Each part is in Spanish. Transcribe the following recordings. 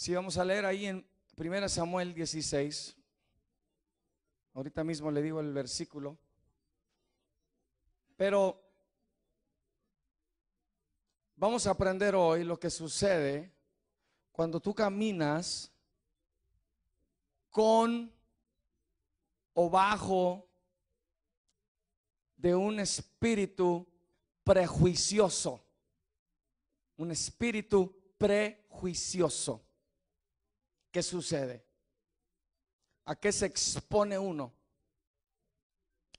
Si vamos a leer ahí en 1 Samuel 16, ahorita mismo le digo el versículo, pero vamos a aprender hoy lo que sucede cuando tú caminas con o bajo de un espíritu prejuicioso, un espíritu prejuicioso. ¿qué sucede? ¿A qué se expone uno?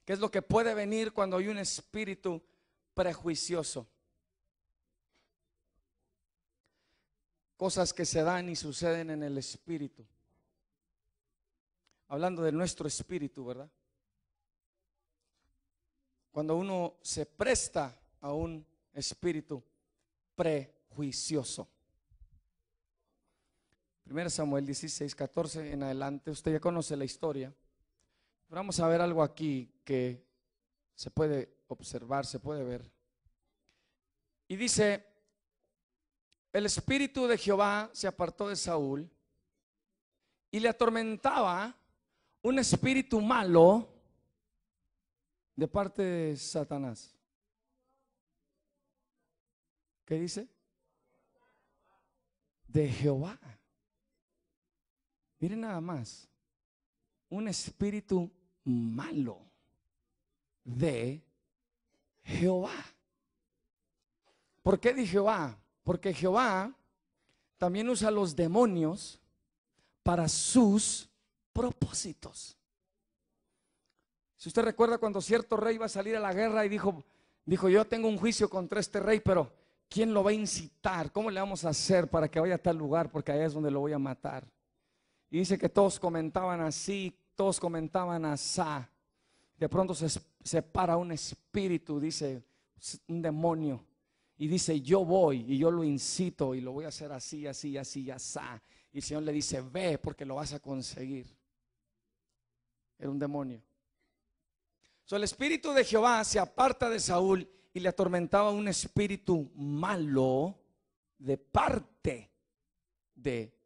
¿Qué es lo que puede venir cuando hay un espíritu prejuicioso? Cosas que se dan y suceden en el espíritu. Hablando de nuestro espíritu, ¿verdad? Cuando uno se presta a un espíritu prejuicioso. 1 Samuel 16, 14 en adelante, usted ya conoce la historia. Vamos a ver algo aquí que se puede observar, se puede ver. Y dice, el espíritu de Jehová se apartó de Saúl y le atormentaba un espíritu malo de parte de Satanás. ¿Qué dice? De Jehová. Miren nada más, un espíritu malo de Jehová. ¿Por qué de Jehová? Porque Jehová también usa los demonios para sus propósitos. Si usted recuerda cuando cierto rey iba a salir a la guerra y dijo, dijo, yo tengo un juicio contra este rey, pero ¿quién lo va a incitar? ¿Cómo le vamos a hacer para que vaya a tal lugar? Porque allá es donde lo voy a matar. Y dice que todos comentaban así, todos comentaban asá. De pronto se, separa para un espíritu, dice un demonio, y dice, yo voy y yo lo incito y lo voy a hacer así, así, así, asá. Y el Señor le dice, ve porque lo vas a conseguir. Era un demonio. So, el espíritu de Jehová se aparta de Saúl y le atormentaba un espíritu malo de parte de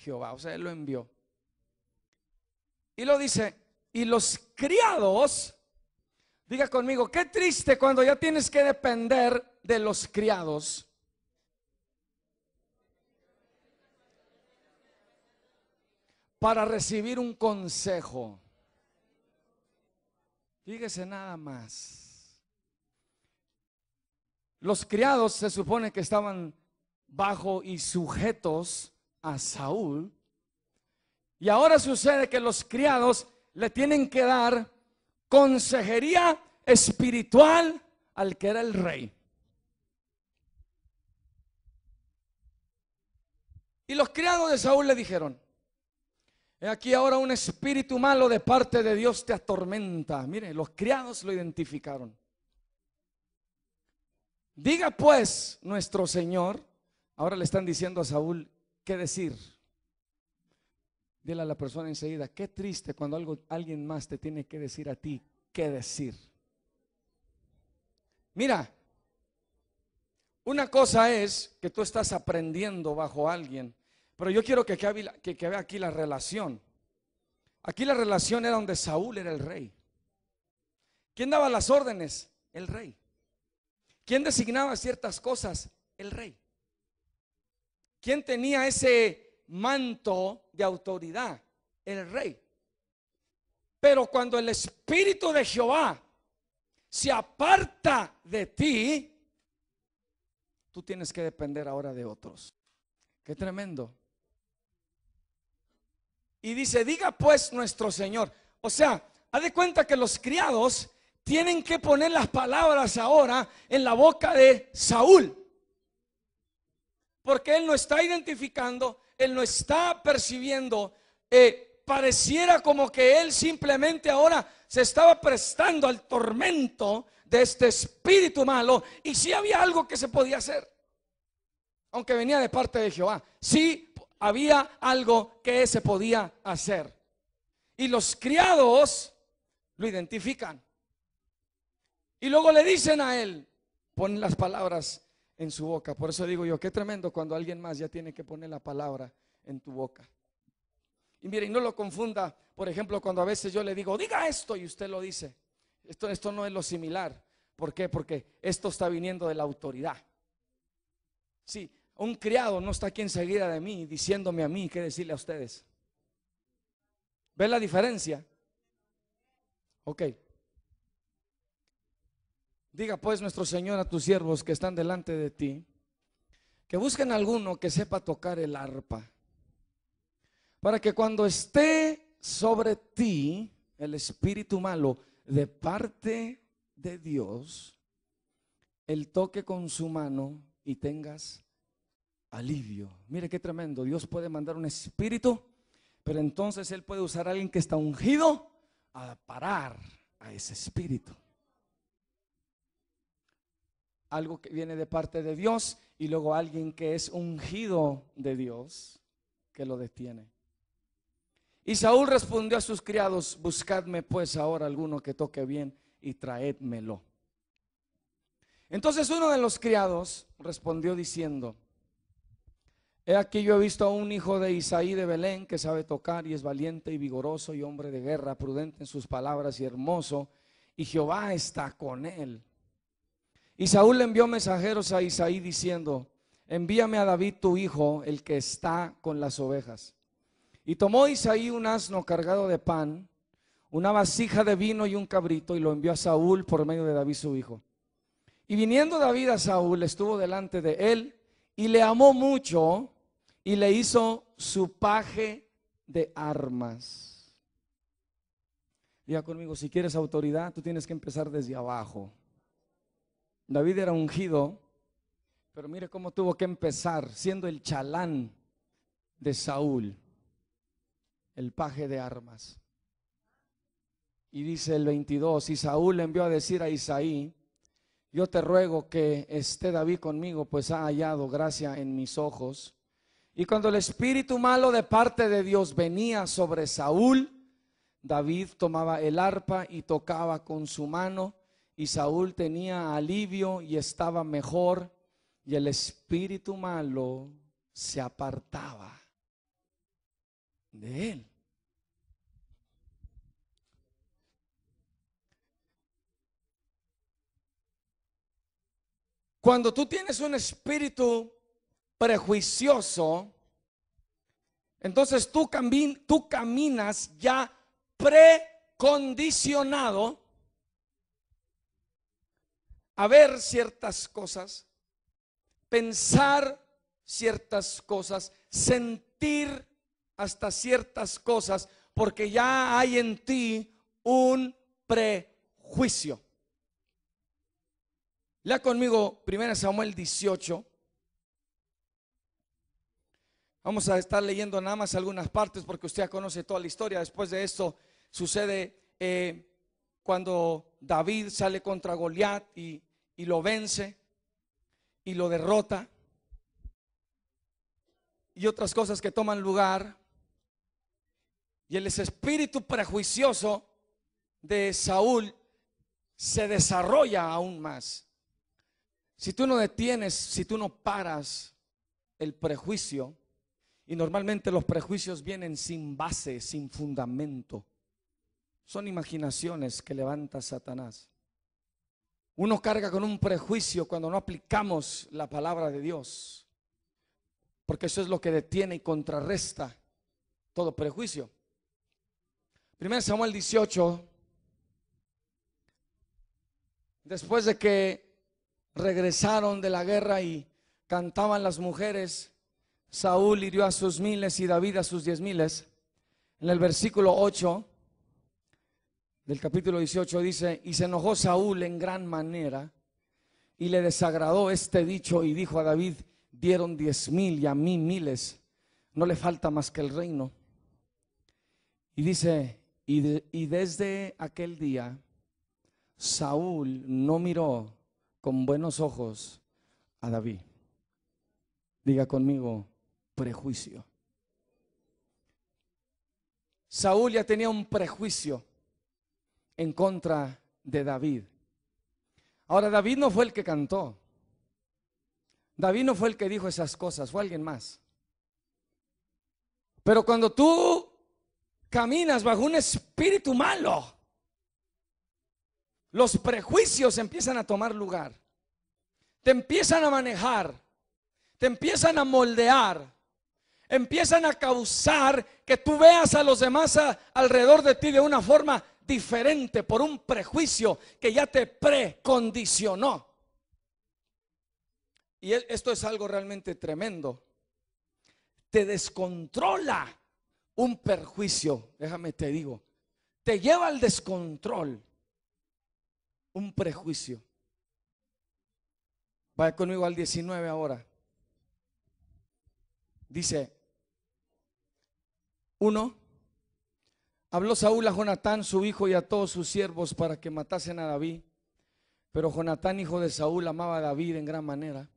Jehová, o sea, él lo envió. Y lo dice, y los criados, diga conmigo, qué triste cuando ya tienes que depender de los criados. para recibir un consejo. Fíjese nada más. Los criados se supone que estaban bajo y sujetos a Saúl. Y ahora sucede que los criados le tienen que dar consejería espiritual al que era el rey. Y los criados de Saúl le dijeron, he aquí ahora un espíritu malo de parte de Dios te atormenta. Mire, los criados lo identificaron. Diga pues nuestro Señor, ahora le están diciendo a Saúl, decir. Dile a la persona enseguida, qué triste cuando algo, alguien más te tiene que decir a ti qué decir. Mira, una cosa es que tú estás aprendiendo bajo alguien, pero yo quiero que, que, que vea aquí la relación. Aquí la relación era donde Saúl era el rey. ¿Quién daba las órdenes? El rey. ¿Quién designaba ciertas cosas? El rey. ¿Quién tenía ese manto de autoridad? El rey. Pero cuando el Espíritu de Jehová se aparta de ti, tú tienes que depender ahora de otros. Qué tremendo. Y dice, diga pues nuestro Señor. O sea, haz de cuenta que los criados tienen que poner las palabras ahora en la boca de Saúl porque él no está identificando, él no está percibiendo. Eh, pareciera como que él simplemente ahora se estaba prestando al tormento de este espíritu malo y si había algo que se podía hacer, aunque venía de parte de Jehová, sí había algo que se podía hacer. Y los criados lo identifican. Y luego le dicen a él, ponen las palabras en su boca. Por eso digo yo, qué tremendo cuando alguien más ya tiene que poner la palabra en tu boca. Y mire, y no lo confunda, por ejemplo, cuando a veces yo le digo, diga esto y usted lo dice. Esto, esto no es lo similar. ¿Por qué? Porque esto está viniendo de la autoridad. Sí, un criado no está aquí enseguida de mí diciéndome a mí qué decirle a ustedes. Ve la diferencia? Ok. Diga pues nuestro Señor a tus siervos que están delante de ti, que busquen alguno que sepa tocar el arpa, para que cuando esté sobre ti el espíritu malo de parte de Dios, él toque con su mano y tengas alivio. Mire qué tremendo, Dios puede mandar un espíritu, pero entonces Él puede usar a alguien que está ungido a parar a ese espíritu algo que viene de parte de Dios y luego alguien que es ungido de Dios que lo detiene. Y Saúl respondió a sus criados, buscadme pues ahora alguno que toque bien y traédmelo. Entonces uno de los criados respondió diciendo, He aquí yo he visto a un hijo de Isaí de Belén que sabe tocar y es valiente y vigoroso y hombre de guerra, prudente en sus palabras y hermoso, y Jehová está con él. Y Saúl le envió mensajeros a Isaí diciendo, envíame a David tu hijo, el que está con las ovejas. Y tomó Isaí un asno cargado de pan, una vasija de vino y un cabrito, y lo envió a Saúl por medio de David su hijo. Y viniendo David a Saúl, estuvo delante de él, y le amó mucho, y le hizo su paje de armas. Diga conmigo, si quieres autoridad, tú tienes que empezar desde abajo. David era ungido, pero mire cómo tuvo que empezar siendo el chalán de Saúl, el paje de armas. Y dice el 22, y Saúl le envió a decir a Isaí, yo te ruego que esté David conmigo, pues ha hallado gracia en mis ojos. Y cuando el espíritu malo de parte de Dios venía sobre Saúl, David tomaba el arpa y tocaba con su mano y Saúl tenía alivio y estaba mejor y el espíritu malo se apartaba de él. Cuando tú tienes un espíritu prejuicioso, entonces tú, tú caminas ya precondicionado a ver ciertas cosas, pensar ciertas cosas, sentir hasta ciertas cosas, porque ya hay en ti un prejuicio. Lea conmigo 1 Samuel 18. Vamos a estar leyendo nada más algunas partes porque usted conoce toda la historia. Después de esto sucede eh, cuando David sale contra Goliat y y lo vence y lo derrota y otras cosas que toman lugar. Y el espíritu prejuicioso de Saúl se desarrolla aún más. Si tú no detienes, si tú no paras el prejuicio, y normalmente los prejuicios vienen sin base, sin fundamento, son imaginaciones que levanta Satanás. Uno carga con un prejuicio cuando no aplicamos la palabra de Dios, porque eso es lo que detiene y contrarresta todo prejuicio. 1 Samuel 18, después de que regresaron de la guerra y cantaban las mujeres, Saúl hirió a sus miles y David a sus diez miles. En el versículo 8 del capítulo 18 dice, y se enojó Saúl en gran manera y le desagradó este dicho y dijo a David, dieron diez mil y a mí miles, no le falta más que el reino. Y dice, y desde aquel día Saúl no miró con buenos ojos a David. Diga conmigo, prejuicio. Saúl ya tenía un prejuicio en contra de David. Ahora, David no fue el que cantó. David no fue el que dijo esas cosas, fue alguien más. Pero cuando tú caminas bajo un espíritu malo, los prejuicios empiezan a tomar lugar, te empiezan a manejar, te empiezan a moldear, empiezan a causar que tú veas a los demás alrededor de ti de una forma diferente por un prejuicio que ya te precondicionó. Y e, esto es algo realmente tremendo. Te descontrola un perjuicio, déjame te digo, te lleva al descontrol un prejuicio. Vaya conmigo al 19 ahora. Dice, uno, Habló Saúl a Jonatán, su hijo, y a todos sus siervos para que matasen a David. Pero Jonatán, hijo de Saúl, amaba a David en gran manera.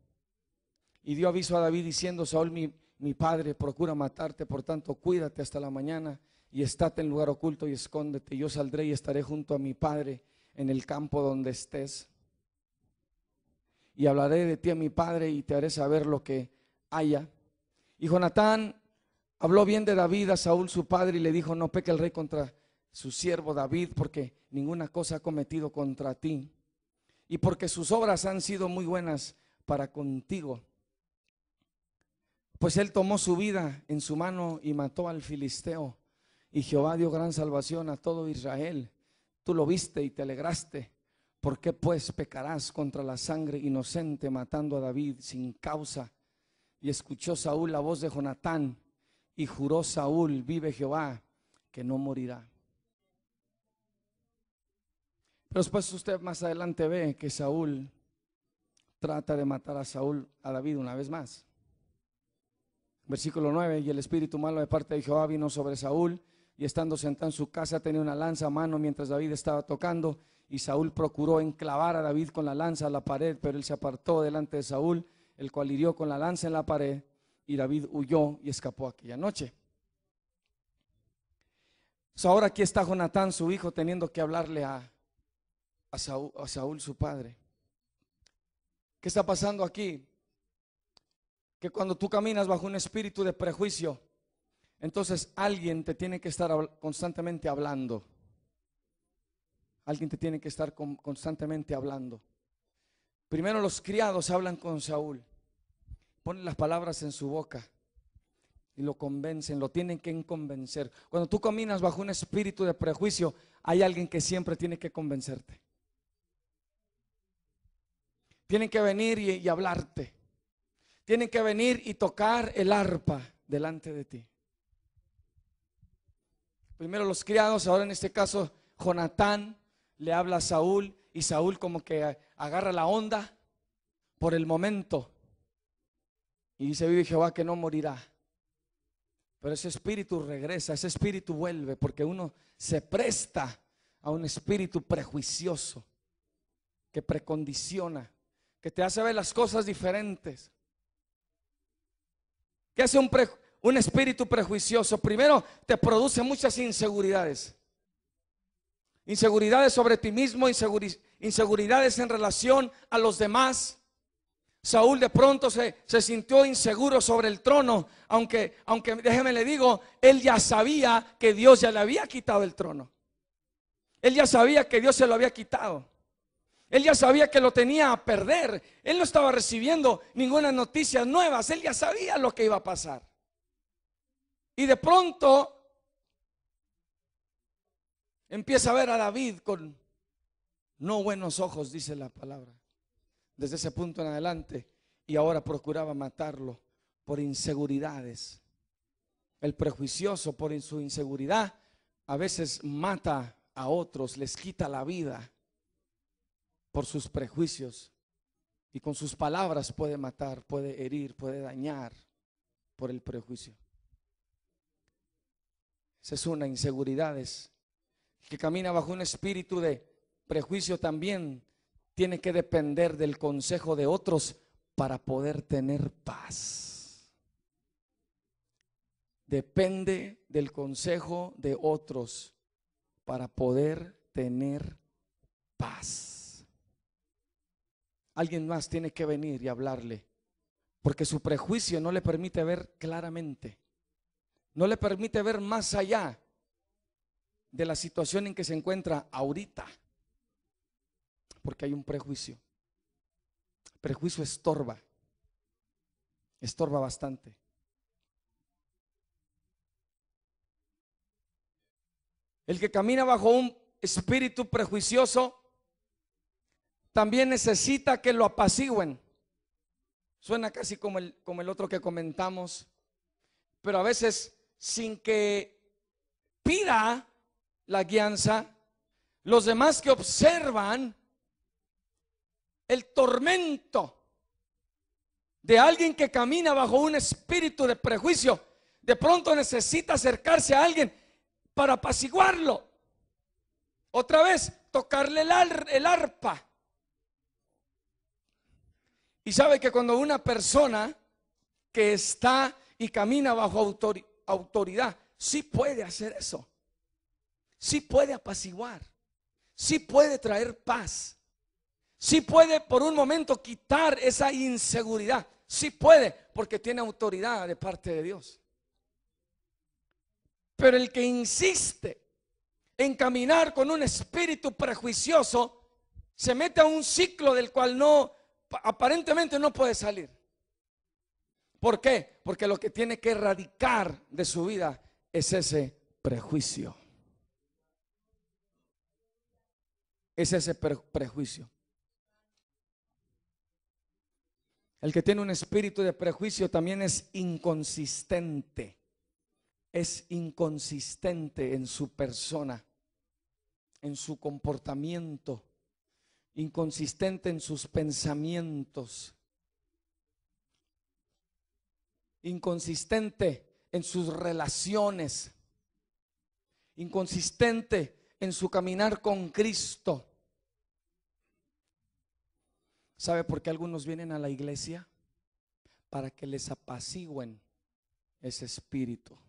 Y dio aviso a David diciendo, Saúl, mi, padre, procura matarte, por tanto, cuídate hasta la mañana y estate en lugar oculto y escóndete. Yo saldré y estaré junto a mi padre en el campo donde estés. Y hablaré de ti a mi padre y te haré saber lo que haya. Y Jonatán Habló bien de David a Saúl su padre y le dijo, no peque el rey contra su siervo David porque ninguna cosa ha cometido contra ti y porque sus obras han sido muy buenas para contigo. Pues él tomó su vida en su mano y mató al filisteo y Jehová dio gran salvación a todo Israel. Tú lo viste y te alegraste. ¿Por qué pues pecarás contra la sangre inocente matando a David sin causa? Y escuchó Saúl la voz de Jonatán y juró Saúl, vive Jehová, que no morirá. Pero después usted más adelante ve que Saúl trata de matar a Saúl, a David una vez más. Versículo 9, y el espíritu malo de parte de Jehová vino sobre Saúl, y estando sentado en su casa tenía una lanza a mano mientras David estaba tocando, y Saúl procuró enclavar a David con la lanza a la pared, pero él se apartó delante de Saúl, el cual hirió con la lanza en la pared y David huyó y escapó aquella noche. ahora aquí está Jonatán, su hijo, teniendo que hablarle a, a Saúl, su padre. ¿Qué está pasando aquí? Que cuando tú caminas bajo un espíritu de prejuicio, entonces alguien te tiene que estar constantemente hablando. Alguien te tiene que estar constantemente hablando. Primero los criados hablan con Saúl ponen las palabras en su boca y lo convencen, lo tienen que convencer. Cuando tú caminas bajo un espíritu de prejuicio, hay alguien que siempre tiene que convencerte. Tienen que venir y, hablarte. Tienen que venir y tocar el arpa delante de ti. Primero los criados, ahora en este caso Jonatán le habla a Saúl y Saúl como que agarra la onda por el momento y dice, vive Jehová que no morirá. Pero ese espíritu regresa, ese espíritu vuelve, porque uno se presta a un espíritu prejuicioso, que precondiciona, que te hace ver las cosas diferentes. ¿Qué hace un, un espíritu prejuicioso? Primero, te produce muchas inseguridades. Inseguridades sobre ti mismo, inseguridades en relación a los demás Saúl de pronto se, sintió inseguro sobre el trono, aunque, aunque déjeme le digo, él ya sabía que Dios ya le había quitado el trono. Él ya sabía que Dios se lo había quitado. Él ya sabía que lo tenía a perder. Él no estaba recibiendo ninguna noticia nueva Él ya sabía lo que iba a pasar. Y de pronto empieza a ver a David con no buenos ojos, dice la palabra desde ese punto en adelante y ahora procuraba matarlo por inseguridades. El prejuicioso por su inseguridad a veces mata a otros, les quita la vida por sus prejuicios y con sus palabras puede matar, puede herir, puede dañar por el prejuicio. Esa es una inseguridad que camina bajo un espíritu de prejuicio también tiene que depender del consejo de otros para poder tener paz. Depende del consejo de otros para poder tener paz. Alguien más tiene que venir y hablarle, porque su prejuicio no le permite ver claramente, no le permite ver más allá de la situación en que se encuentra ahorita porque hay un prejuicio. prejuicio estorba, estorba bastante. El que camina bajo un espíritu prejuicioso también necesita que lo apacigüen. Suena casi como el, como el otro que comentamos, pero a veces sin que pida la guianza, los demás que observan el tormento de alguien que camina bajo un espíritu de prejuicio, de pronto necesita acercarse a alguien para apaciguarlo. Otra vez, tocarle el, arpa. Y sabe que cuando una persona que está y camina bajo autoridad, sí puede hacer eso, sí puede apaciguar, sí puede traer paz. Si puede por un momento quitar esa inseguridad. Sí puede, porque tiene autoridad de parte de Dios. Pero el que insiste en caminar con un espíritu prejuicioso, se mete a un ciclo del cual no, aparentemente no puede salir. ¿Por qué? Porque lo que tiene que erradicar de su vida es ese prejuicio. Es ese prejuicio. El que tiene un espíritu de prejuicio también es inconsistente. Es inconsistente en su persona, en su comportamiento, inconsistente en sus pensamientos, inconsistente en sus relaciones, inconsistente en su caminar con Cristo ¿Sabe por qué algunos vienen a la iglesia? Para que les apacigüen ese espíritu.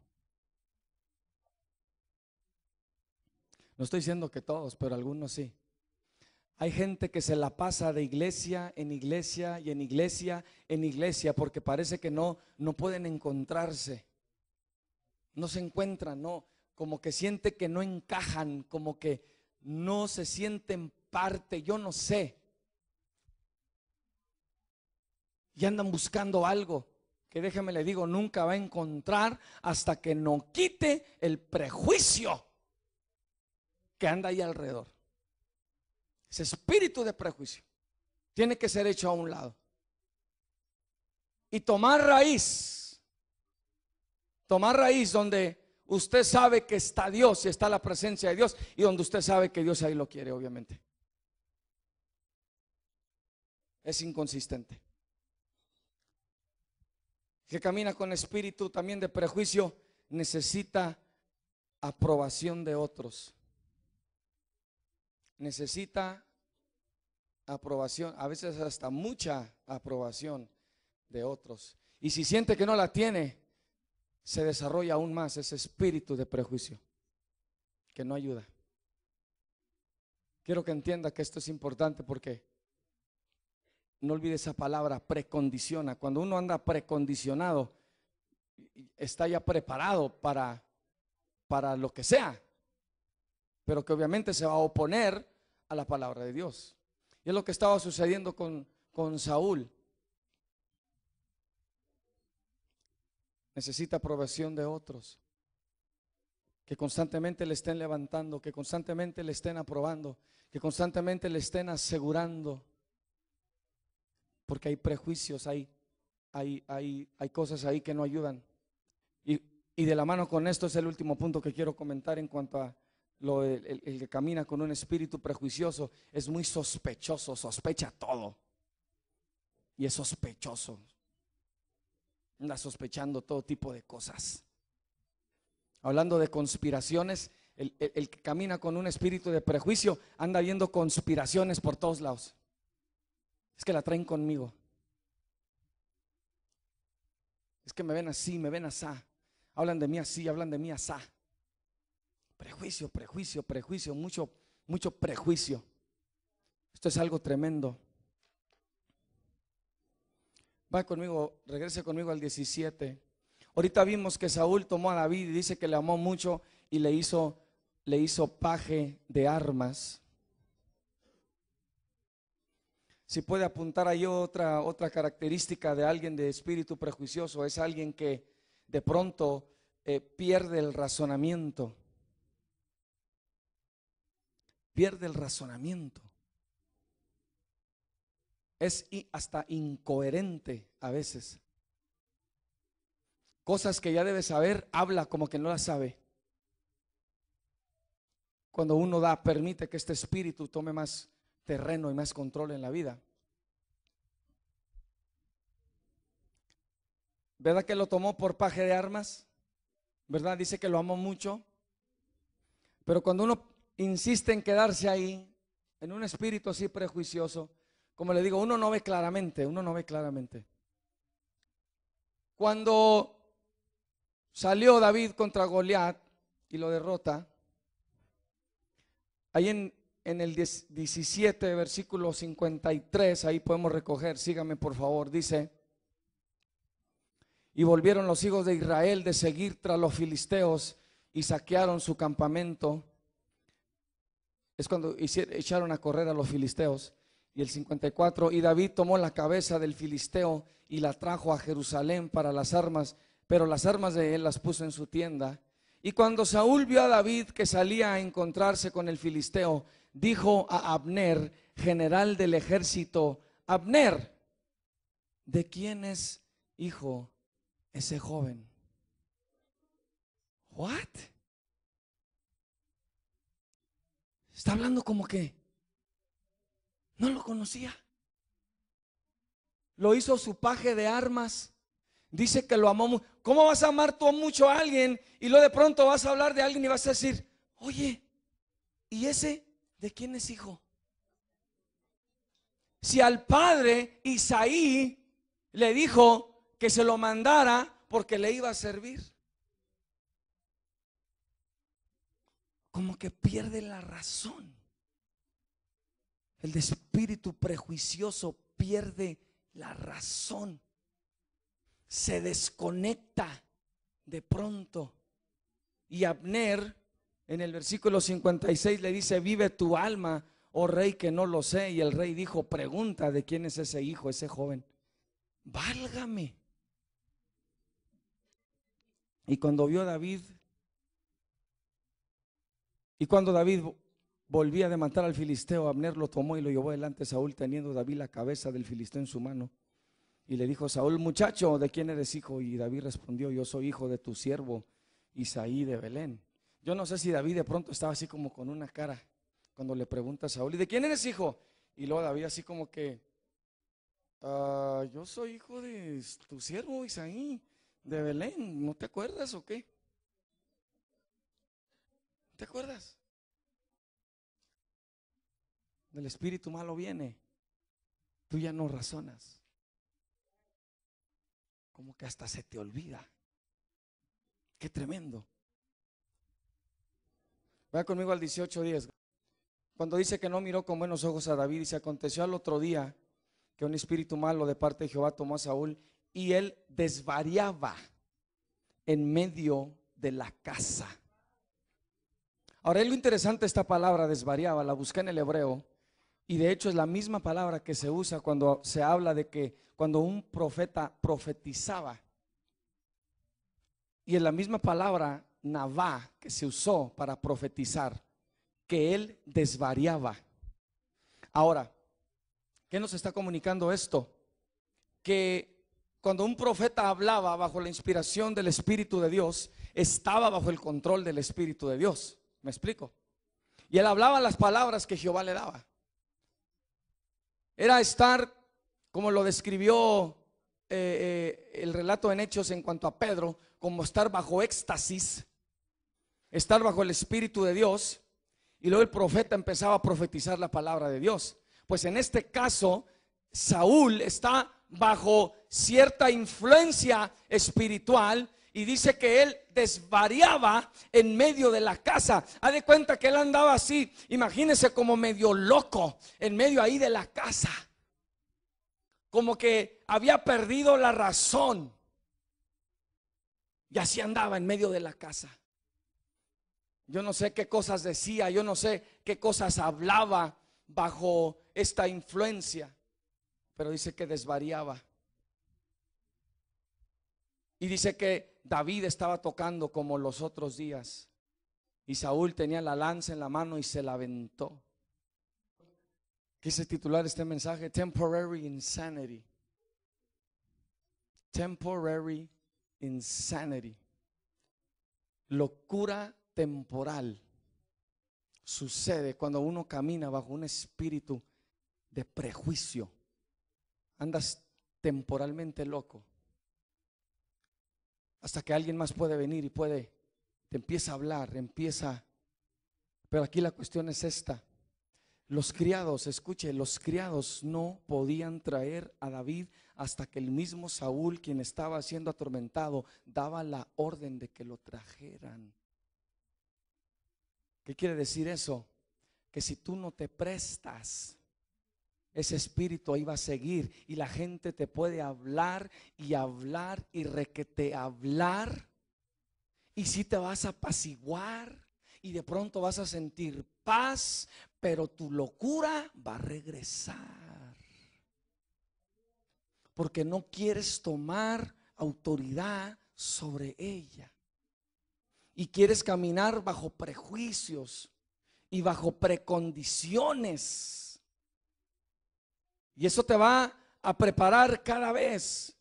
No estoy diciendo que todos, pero algunos sí. Hay gente que se la pasa de iglesia en iglesia y en iglesia en iglesia porque parece que no no pueden encontrarse. No se encuentran, no, como que siente que no encajan, como que no se sienten parte, yo no sé. y andan buscando algo que déjeme le digo, nunca va a encontrar hasta que no quite el prejuicio que anda ahí alrededor. Ese espíritu de prejuicio tiene que ser hecho a un lado. Y tomar raíz, tomar raíz donde usted sabe que está Dios y está la presencia de Dios y donde usted sabe que Dios ahí lo quiere, obviamente. Es inconsistente que camina con espíritu también de prejuicio, necesita aprobación de otros. Necesita aprobación, a veces hasta mucha aprobación de otros. Y si siente que no la tiene, se desarrolla aún más ese espíritu de prejuicio que no ayuda. Quiero que entienda que esto es importante porque no olvide esa palabra, precondiciona. Cuando uno anda precondicionado, está ya preparado para, para lo que sea, pero que obviamente se va a oponer a la palabra de Dios. Y es lo que estaba sucediendo con, con Saúl. Necesita aprobación de otros, que constantemente le estén levantando, que constantemente le estén aprobando, que constantemente le estén asegurando porque hay prejuicios, hay, hay, hay, hay cosas ahí que no ayudan. Y, y, de la mano con esto es el último punto que quiero comentar en cuanto a lo, el, que camina con un espíritu prejuicioso, es muy sospechoso, sospecha todo. Y es sospechoso. Anda sospechando todo tipo de cosas. Hablando de conspiraciones, el, el, que camina con un espíritu de prejuicio anda viendo conspiraciones por todos lados. Es que la traen conmigo. Es que me ven así, me ven asá. Hablan de mí así, hablan de mí asá. Prejuicio, prejuicio, prejuicio, mucho, mucho prejuicio. Esto es algo tremendo. Va conmigo, regrese conmigo al 17. Ahorita vimos que Saúl tomó a David y dice que le amó mucho y le hizo, le hizo paje de armas. Si puede apuntar ahí otra, otra característica de alguien de espíritu prejuicioso, es alguien que de pronto eh, pierde el razonamiento. Pierde el razonamiento. Es hasta incoherente a veces. Cosas que ya debe saber, habla como que no las sabe. Cuando uno da, permite que este espíritu tome más terreno y más control en la vida. ¿Verdad que lo tomó por paje de armas? ¿Verdad? Dice que lo amó mucho. Pero cuando uno insiste en quedarse ahí, en un espíritu así prejuicioso, como le digo, uno no ve claramente, uno no ve claramente. Cuando salió David contra Goliat y lo derrota, ahí en en el 17, versículo 53, ahí podemos recoger, sígame por favor, dice, y volvieron los hijos de Israel de seguir tras los filisteos y saquearon su campamento. Es cuando echaron a correr a los filisteos. Y el 54, y David tomó la cabeza del filisteo y la trajo a Jerusalén para las armas, pero las armas de él las puso en su tienda. Y cuando Saúl vio a David que salía a encontrarse con el filisteo, dijo a Abner, general del ejército, Abner, ¿de quién es hijo ese joven? ¿What? Está hablando como que no lo conocía. Lo hizo su paje de armas. Dice que lo amó ¿Cómo vas a amar tú mucho a alguien y luego de pronto vas a hablar de alguien y vas a decir, oye, ¿y ese? ¿de quién es hijo? Si al padre Isaí le dijo que se lo mandara porque le iba a servir. Como que pierde la razón. El espíritu prejuicioso pierde la razón. Se desconecta de pronto. Y Abner en el versículo 56 le dice, vive tu alma, oh rey, que no lo sé. Y el rey dijo, pregunta de quién es ese hijo, ese joven. Válgame. Y cuando vio David, y cuando David volvía de matar al filisteo, Abner lo tomó y lo llevó delante de Saúl, teniendo David la cabeza del filisteo en su mano. Y le dijo Saúl, muchacho, ¿de quién eres hijo? Y David respondió, yo soy hijo de tu siervo Isaí de Belén, yo no sé si David de pronto estaba así como con una cara cuando le pregunta a Saúl, de quién eres hijo? Y luego David así como que, ah, yo soy hijo de tu siervo Isaí, de Belén, ¿no te acuerdas o qué? ¿Te acuerdas? Del espíritu malo viene, tú ya no razonas, como que hasta se te olvida. Qué tremendo. Vaya conmigo al 18:10. Cuando dice que no miró con buenos ojos a David, y se aconteció al otro día que un espíritu malo de parte de Jehová tomó a Saúl y él desvariaba en medio de la casa. Ahora es lo interesante esta palabra desvariaba, la busqué en el hebreo y de hecho es la misma palabra que se usa cuando se habla de que cuando un profeta profetizaba. Y es la misma palabra navá que se usó para profetizar, que él desvariaba. Ahora, ¿qué nos está comunicando esto? Que cuando un profeta hablaba bajo la inspiración del Espíritu de Dios, estaba bajo el control del Espíritu de Dios. ¿Me explico? Y él hablaba las palabras que Jehová le daba. Era estar, como lo describió eh, eh, el relato en Hechos en cuanto a Pedro, como estar bajo éxtasis estar bajo el Espíritu de Dios. Y luego el profeta empezaba a profetizar la palabra de Dios. Pues en este caso, Saúl está bajo cierta influencia espiritual y dice que él desvariaba en medio de la casa. Ha de cuenta que él andaba así, imagínense como medio loco, en medio ahí de la casa. Como que había perdido la razón. Y así andaba en medio de la casa. Yo no sé qué cosas decía, yo no sé qué cosas hablaba bajo esta influencia, pero dice que desvariaba. Y dice que David estaba tocando como los otros días. Y Saúl tenía la lanza en la mano y se la aventó. Quise titular este mensaje, Temporary Insanity. Temporary Insanity. Locura temporal sucede cuando uno camina bajo un espíritu de prejuicio. Andas temporalmente loco. Hasta que alguien más puede venir y puede, te empieza a hablar, empieza. Pero aquí la cuestión es esta. Los criados, escuche, los criados no podían traer a David hasta que el mismo Saúl, quien estaba siendo atormentado, daba la orden de que lo trajeran. ¿Qué quiere decir eso? Que si tú no te prestas, ese espíritu ahí va a seguir y la gente te puede hablar y hablar y requete hablar y si te vas a apaciguar y de pronto vas a sentir paz, pero tu locura va a regresar. Porque no quieres tomar autoridad sobre ella y quieres caminar bajo prejuicios y bajo precondiciones. Y eso te va a preparar cada vez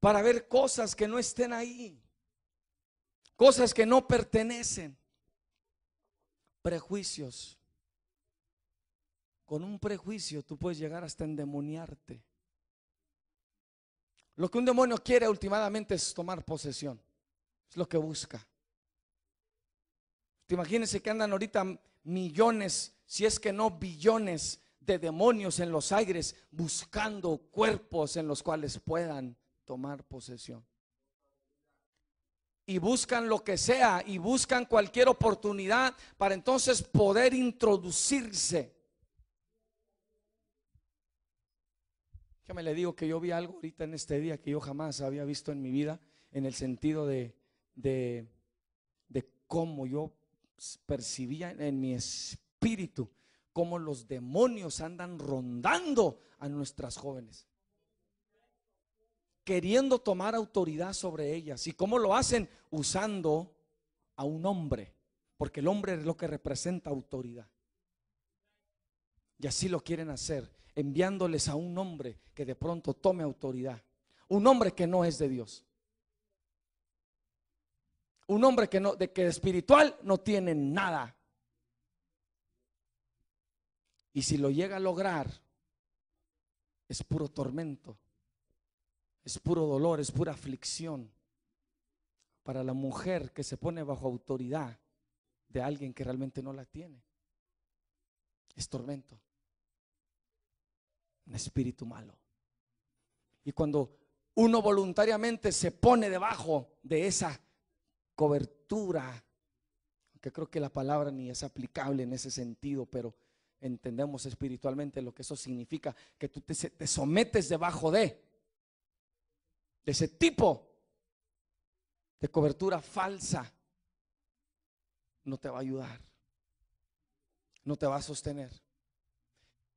para ver cosas que no estén ahí, cosas que no pertenecen, prejuicios. Con un prejuicio tú puedes llegar hasta endemoniarte. Lo que un demonio quiere últimamente es tomar posesión, es lo que busca. Imagínense que andan ahorita millones, si es que no billones de demonios en los aires buscando cuerpos en los cuales puedan tomar posesión. Y buscan lo que sea y buscan cualquier oportunidad para entonces poder introducirse. Yo me le digo que yo vi algo ahorita en este día que yo jamás había visto en mi vida en el sentido de, de cómo yo percibía en mi espíritu cómo los demonios andan rondando a nuestras jóvenes, queriendo tomar autoridad sobre ellas. ¿Y cómo lo hacen? Usando a un hombre, porque el hombre es lo que representa autoridad. Y así lo quieren hacer, enviándoles a un hombre que de pronto tome autoridad, un hombre que no es de Dios un hombre que no, de que espiritual no tiene nada. Y si lo llega a lograr, es puro tormento, es puro dolor, es pura aflicción para la mujer que se pone bajo autoridad de alguien que realmente no la tiene. Es tormento, un espíritu malo. Y cuando uno voluntariamente se pone debajo de esa cobertura, que creo que la palabra ni es aplicable en ese sentido, pero entendemos espiritualmente lo que eso significa, que tú te, sometes debajo de, de ese tipo de cobertura falsa, no te va a ayudar, no te va a sostener.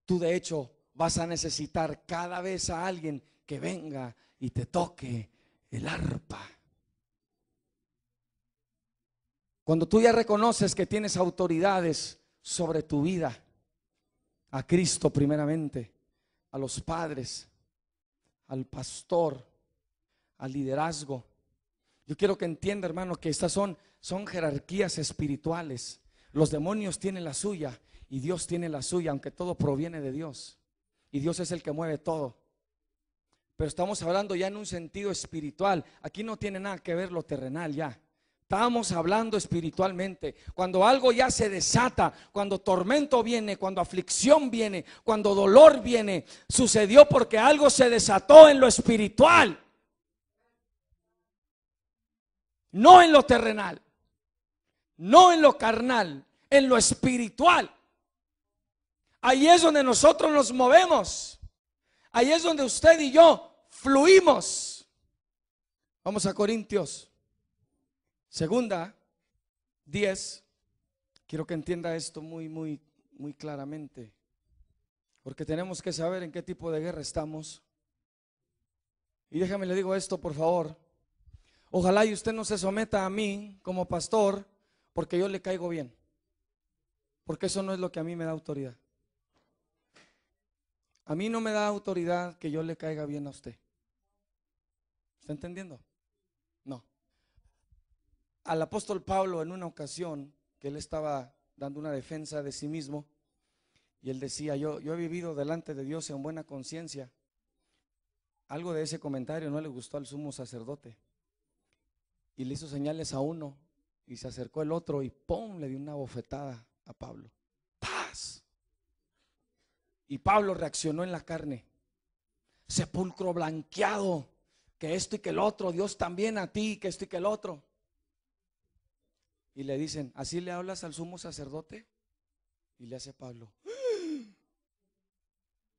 Tú de hecho vas a necesitar cada vez a alguien que venga y te toque el arpa. Cuando tú ya reconoces que tienes autoridades sobre tu vida, a Cristo primeramente, a los padres, al pastor, al liderazgo. Yo quiero que entienda, hermano, que estas son, son jerarquías espirituales. Los demonios tienen la suya y Dios tiene la suya, aunque todo proviene de Dios. Y Dios es el que mueve todo. Pero estamos hablando ya en un sentido espiritual. Aquí no tiene nada que ver lo terrenal ya. Estamos hablando espiritualmente. Cuando algo ya se desata, cuando tormento viene, cuando aflicción viene, cuando dolor viene, sucedió porque algo se desató en lo espiritual, no en lo terrenal, no en lo carnal, en lo espiritual. Ahí es donde nosotros nos movemos. Ahí es donde usted y yo fluimos. Vamos a Corintios Segunda, diez, Quiero que entienda esto muy, muy, muy claramente. Porque tenemos que saber en qué tipo de guerra estamos. Y déjame le digo esto, por favor. Ojalá y usted no se someta a mí como pastor porque yo le caigo bien. Porque eso no es lo que a mí me da autoridad. A mí no me da autoridad que yo le caiga bien a usted. ¿Está entendiendo? al apóstol Pablo en una ocasión que él estaba dando una defensa de sí mismo y él decía, yo, yo he vivido delante de Dios en buena conciencia. Algo de ese comentario no le gustó al sumo sacerdote y le hizo señales a uno y se acercó el otro y ¡pum! le dio una bofetada a Pablo. ¡Paz! Y Pablo reaccionó en la carne. Sepulcro blanqueado, que esto y que el otro, Dios también a ti, que esto y que el otro. Y le dicen, ¿así le hablas al sumo sacerdote? Y le hace Pablo,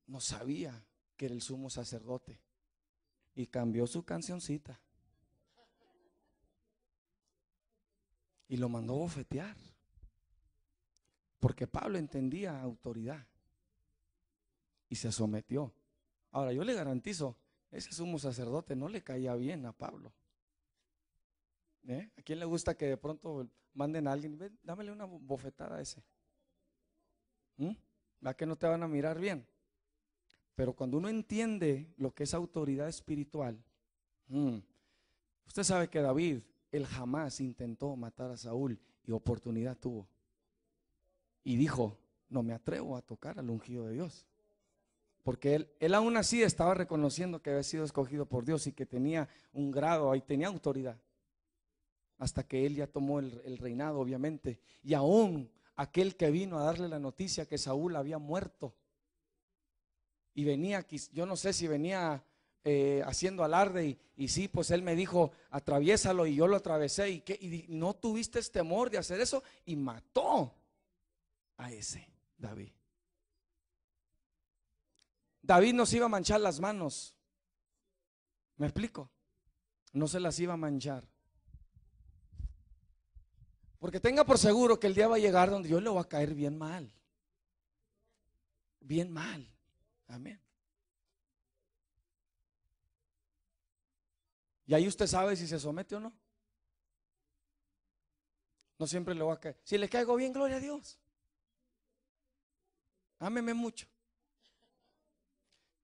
no sabía que era el sumo sacerdote. Y cambió su cancioncita. Y lo mandó bofetear. Porque Pablo entendía autoridad. Y se sometió. Ahora, yo le garantizo, ese sumo sacerdote no le caía bien a Pablo. ¿Eh? ¿A quién le gusta que de pronto manden a alguien, dámele una bofetada a ese? ¿Va ¿Mm? que no te van a mirar bien? Pero cuando uno entiende lo que es autoridad espiritual, mm, usted sabe que David, él jamás intentó matar a Saúl y oportunidad tuvo. Y dijo, no me atrevo a tocar al ungido de Dios. Porque él, él aún así estaba reconociendo que había sido escogido por Dios y que tenía un grado ahí tenía autoridad hasta que él ya tomó el, reinado, obviamente. Y aún aquel que vino a darle la noticia que Saúl había muerto. Y venía, yo no sé si venía eh, haciendo alarde y, sí, pues él me dijo, atraviésalo y yo lo atravesé. ¿Y, no tuviste este temor de hacer eso y mató a ese David. David nos iba a manchar las manos. ¿Me explico? No se las iba a manchar. Porque tenga por seguro que el día va a llegar donde yo le va a caer bien mal. Bien mal. Amén. Y ahí usted sabe si se somete o no. No siempre le va a caer. Si le caigo bien, gloria a Dios. Ámeme mucho.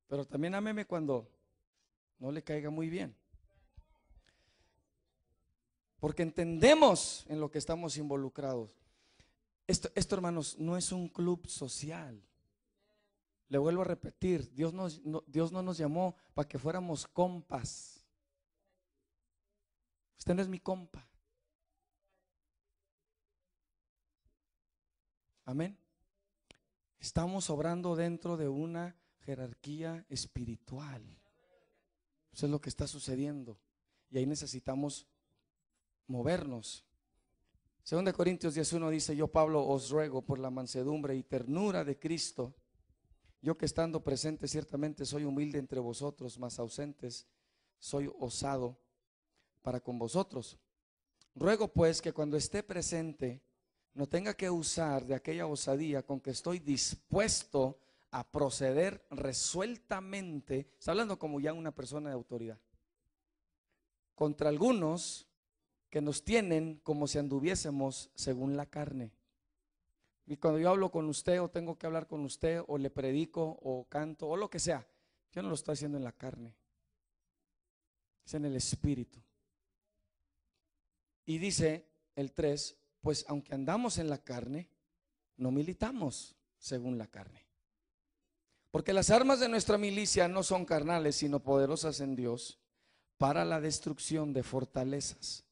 Pero también ámeme cuando no le caiga muy bien porque entendemos en lo que estamos involucrados. Esto, hermanos, no es un club social. Le vuelvo a repetir, Dios, Dios no nos llamó para que fuéramos compas. Usted no es mi compa. Amén. Estamos obrando dentro de una jerarquía espiritual. Eso es lo que está sucediendo. Y ahí necesitamos movernos. 2 Corintios 10.1 dice, yo Pablo os ruego por la mansedumbre y ternura de Cristo, yo que estando presente ciertamente soy humilde entre vosotros, más ausentes soy osado para con vosotros. Ruego pues que cuando esté presente no tenga que usar de aquella osadía con que estoy dispuesto a proceder resueltamente, está hablando como ya una persona de autoridad, contra algunos que nos tienen como si anduviésemos según la carne. Y cuando yo hablo con usted o tengo que hablar con usted o le predico o canto o lo que sea, yo no lo estoy haciendo en la carne, es en el espíritu. Y dice el 3, pues aunque andamos en la carne, no militamos según la carne. Porque las armas de nuestra milicia no son carnales, sino poderosas en Dios para la destrucción de fortalezas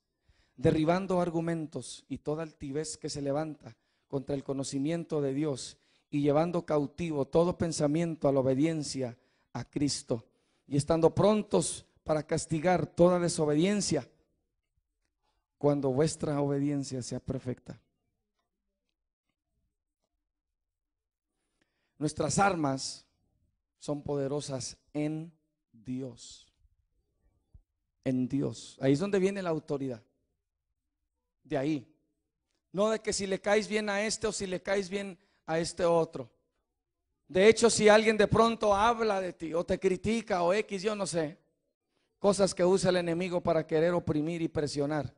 derribando argumentos y toda altivez que se levanta contra el conocimiento de Dios y llevando cautivo todo pensamiento a la obediencia a Cristo y estando prontos para castigar toda desobediencia cuando vuestra obediencia sea perfecta. Nuestras armas son poderosas en Dios. En Dios. Ahí es donde viene la autoridad de ahí. No de que si le caes bien a este o si le caes bien a este otro. De hecho, si alguien de pronto habla de ti o te critica o X, yo no sé, cosas que usa el enemigo para querer oprimir y presionar.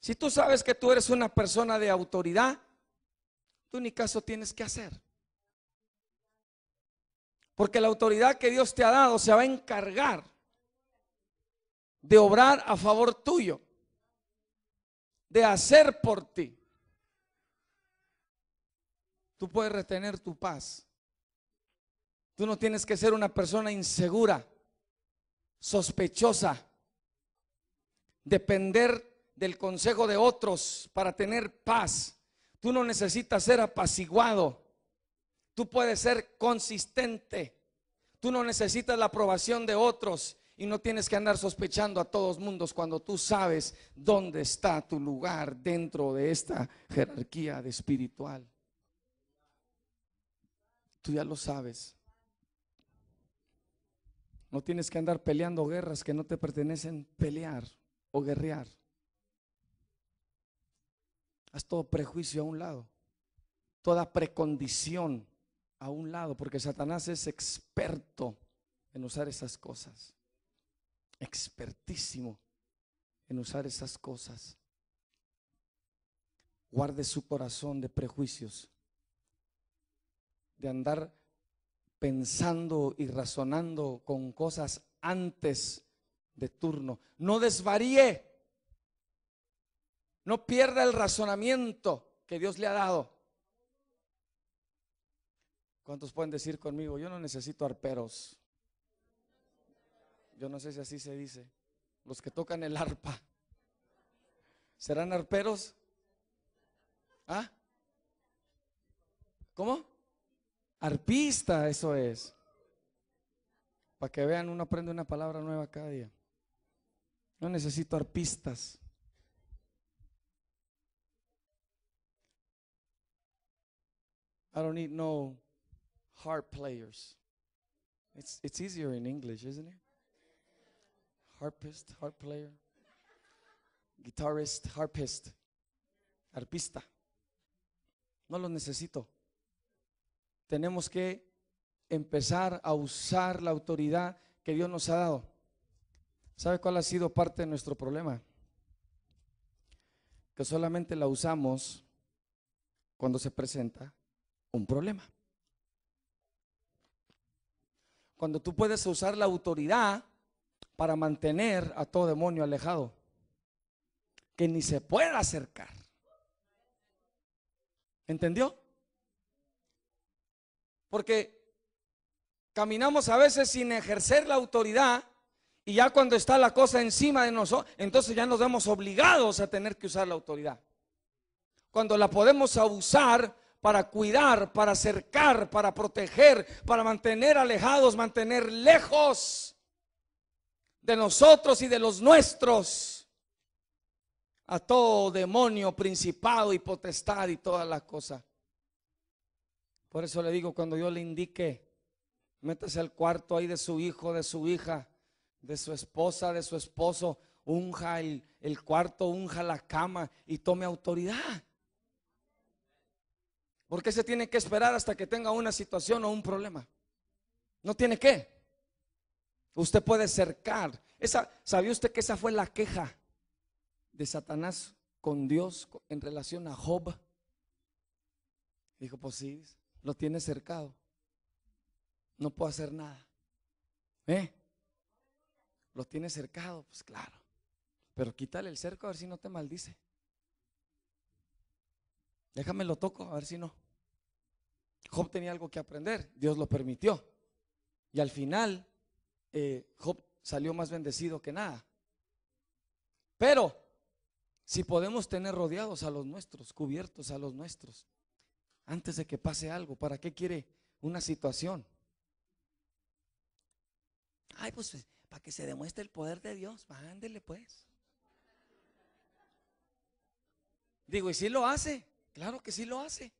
Si tú sabes que tú eres una persona de autoridad, tú ni caso tienes que hacer. Porque la autoridad que Dios te ha dado se va a encargar de obrar a favor tuyo de hacer por ti. Tú puedes retener tu paz. Tú no tienes que ser una persona insegura, sospechosa, depender del consejo de otros para tener paz. Tú no necesitas ser apaciguado. Tú puedes ser consistente. Tú no necesitas la aprobación de otros. Y no tienes que andar sospechando a todos mundos cuando tú sabes dónde está tu lugar dentro de esta jerarquía espiritual. Tú ya lo sabes. No tienes que andar peleando guerras que no te pertenecen pelear o guerrear. Haz todo prejuicio a un lado, toda precondición a un lado, porque Satanás es experto en usar esas cosas expertísimo en usar esas cosas. Guarde su corazón de prejuicios, de andar pensando y razonando con cosas antes de turno. No desvaríe, no pierda el razonamiento que Dios le ha dado. ¿Cuántos pueden decir conmigo? Yo no necesito arperos. Yo no sé si así se dice. Los que tocan el arpa. ¿Serán arperos? ¿Ah? ¿Cómo? Arpista, eso es. Para que vean, uno aprende una palabra nueva cada día. No necesito arpistas. I don't need no harp players. It's, it's easier in English, isn't it? harpist, harp player, guitarist, harpist, harpista. No lo necesito. Tenemos que empezar a usar la autoridad que Dios nos ha dado. ¿Sabe cuál ha sido parte de nuestro problema? Que solamente la usamos cuando se presenta un problema. Cuando tú puedes usar la autoridad para mantener a todo demonio alejado, que ni se pueda acercar. ¿Entendió? Porque caminamos a veces sin ejercer la autoridad y ya cuando está la cosa encima de nosotros, entonces ya nos vemos obligados a tener que usar la autoridad. Cuando la podemos abusar para cuidar, para acercar, para proteger, para mantener alejados, mantener lejos de nosotros y de los nuestros a todo demonio, principado y potestad y todas las cosas. Por eso le digo, cuando yo le indique, métase al cuarto ahí de su hijo, de su hija, de su esposa, de su esposo, unja el, el cuarto, unja la cama y tome autoridad. Porque se tiene que esperar hasta que tenga una situación o un problema. No tiene que. Usted puede cercar. Esa, ¿Sabía usted que esa fue la queja de Satanás con Dios en relación a Job? Dijo, pues sí, lo tiene cercado. No puedo hacer nada. ¿Eh? Lo tiene cercado, pues claro. Pero quítale el cerco a ver si no te maldice. Déjame lo toco, a ver si no. Job tenía algo que aprender, Dios lo permitió. Y al final eh, Job salió más bendecido que nada. Pero si podemos tener rodeados a los nuestros, cubiertos a los nuestros, antes de que pase algo, ¿para qué quiere una situación? Ay, pues para que se demuestre el poder de Dios, mándele pues. Digo, ¿y si lo hace? Claro que sí lo hace.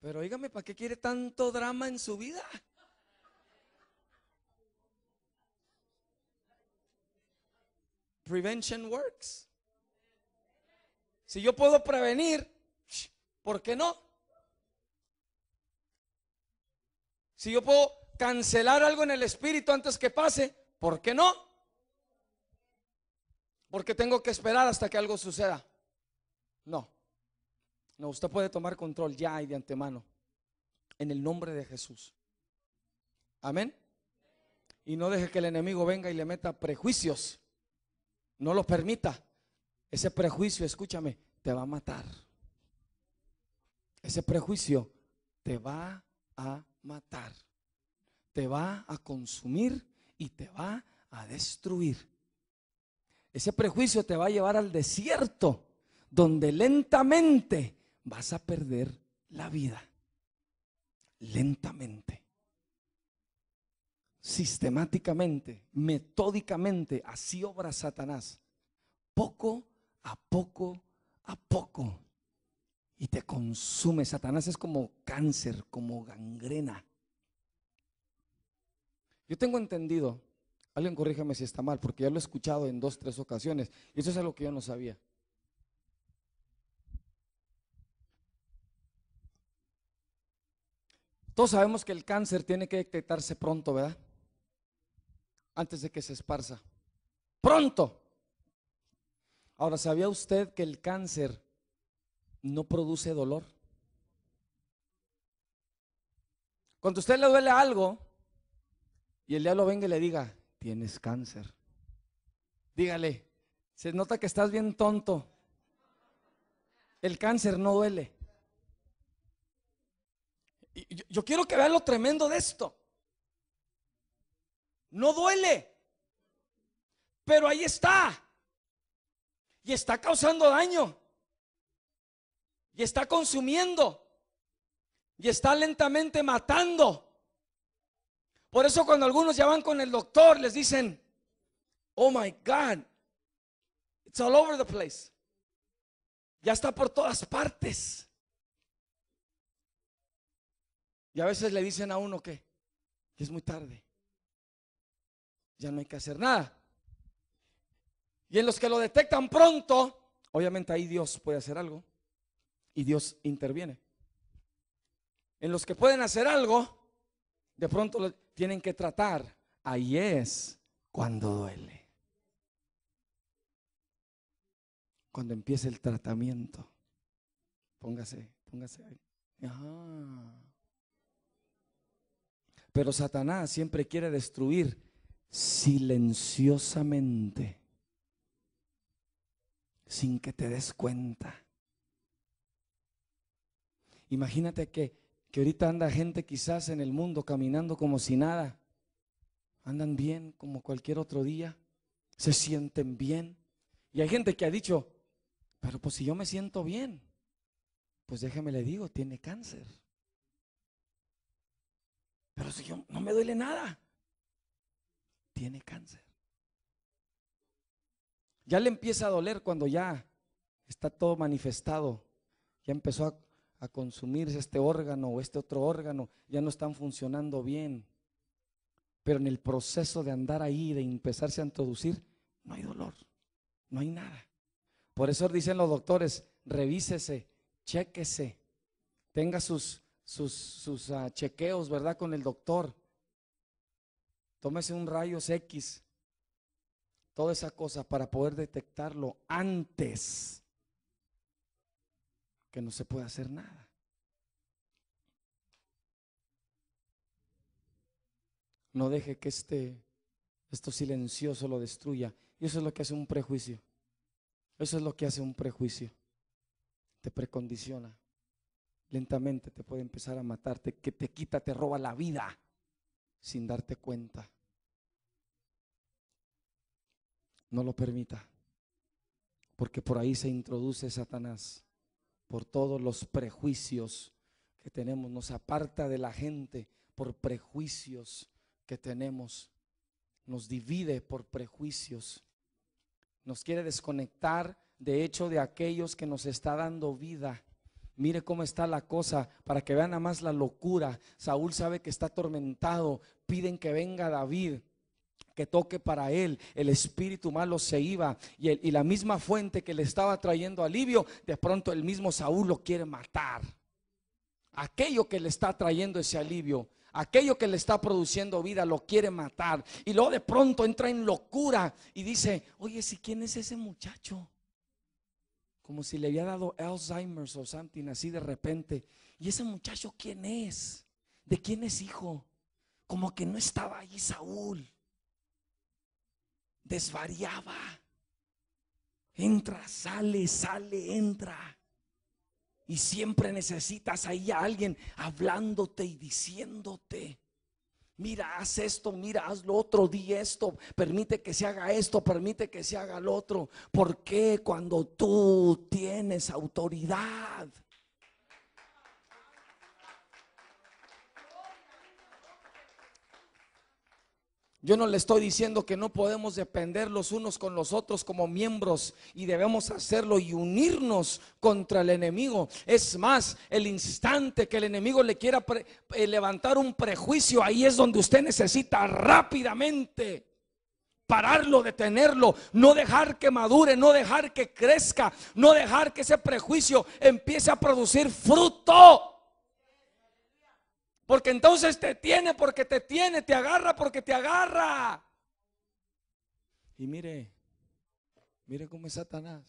Pero dígame, ¿para qué quiere tanto drama en su vida? Prevention works. Si yo puedo prevenir, ¿por qué no? Si yo puedo cancelar algo en el espíritu antes que pase, ¿por qué no? Porque tengo que esperar hasta que algo suceda. No. No, usted puede tomar control ya y de antemano. En el nombre de Jesús. Amén. Y no deje que el enemigo venga y le meta prejuicios no lo permita. Ese prejuicio, escúchame, te va a matar. Ese prejuicio te va a matar. Te va a consumir y te va a destruir. Ese prejuicio te va a llevar al desierto, donde lentamente vas a perder la vida. Lentamente sistemáticamente, metódicamente, así obra Satanás, poco a poco a poco, y te consume. Satanás es como cáncer, como gangrena. Yo tengo entendido, alguien corrígeme si está mal, porque ya lo he escuchado en dos, tres ocasiones, y eso es algo que yo no sabía. Todos sabemos que el cáncer tiene que detectarse pronto, ¿verdad? antes de que se esparza. Pronto. Ahora, ¿sabía usted que el cáncer no produce dolor? Cuando a usted le duele algo y el diablo venga y le diga, tienes cáncer, dígale, se nota que estás bien tonto. El cáncer no duele. yo, quiero que vea lo tremendo de esto. No duele, pero ahí está. Y está causando daño. Y está consumiendo. Y está lentamente matando. Por eso cuando algunos ya van con el doctor, les dicen, oh my God, it's all over the place. Ya está por todas partes. Y a veces le dicen a uno que, que es muy tarde ya no hay que hacer nada. Y en los que lo detectan pronto, obviamente ahí Dios puede hacer algo y Dios interviene. En los que pueden hacer algo, de pronto lo tienen que tratar. Ahí es cuando duele. Cuando empieza el tratamiento. Póngase, póngase ahí. Ah. Pero Satanás siempre quiere destruir silenciosamente, sin que te des cuenta. Imagínate que, que ahorita anda gente quizás en el mundo caminando como si nada. Andan bien como cualquier otro día, se sienten bien. Y hay gente que ha dicho, pero pues si yo me siento bien, pues déjeme le digo, tiene cáncer. Pero si yo no me duele nada tiene cáncer. Ya le empieza a doler cuando ya está todo manifestado. Ya empezó a, consumirse este órgano o este otro órgano. Ya no están funcionando bien. Pero en el proceso de andar ahí, de empezarse a introducir, no hay dolor. No hay nada. Por eso dicen los doctores, revísese, chequese, tenga sus, sus, ah, chequeos, ¿verdad? Con el doctor. Tómese un rayos X, toda esa cosa para poder detectarlo antes que no se pueda hacer nada. No deje que este esto silencioso lo destruya. Y eso es lo que hace un prejuicio. Eso es lo que hace un prejuicio. Te precondiciona. Lentamente te puede empezar a matarte, que te quita, te roba la vida sin darte cuenta. No lo permita, porque por ahí se introduce Satanás, por todos los prejuicios que tenemos, nos aparta de la gente por prejuicios que tenemos, nos divide por prejuicios, nos quiere desconectar de hecho de aquellos que nos está dando vida Mire cómo está la cosa para que vean nada más la locura. Saúl sabe que está atormentado. Piden que venga David que toque para él, el espíritu malo se iba y, y, la misma fuente que le estaba trayendo alivio, de pronto el mismo Saúl lo quiere matar. Aquello que le está trayendo ese alivio, aquello que le está produciendo vida, lo quiere matar. Y luego de pronto entra en locura y dice, oye, si quién es ese muchacho? como si le había dado Alzheimer o something así de repente. ¿Y ese muchacho quién es? ¿De quién es hijo? Como que no estaba ahí Saúl. Desvariaba. Entra, sale, sale, entra. Y siempre necesitas ahí a alguien hablándote y diciéndote. Mira, haz esto, mira, haz lo otro, di esto, permite que se haga esto, permite que se haga lo otro. ¿Por qué cuando tú tienes autoridad? Yo no le estoy diciendo que no podemos depender los unos con los otros como miembros y debemos hacerlo y unirnos contra el enemigo. Es más, el instante que el enemigo le quiera eh, levantar un prejuicio, ahí es donde usted necesita rápidamente pararlo, detenerlo, no dejar que madure, no dejar que crezca, no dejar que ese prejuicio empiece a producir fruto. Porque entonces te tiene, porque te tiene, te agarra, porque te agarra. Y mire, mire cómo es Satanás.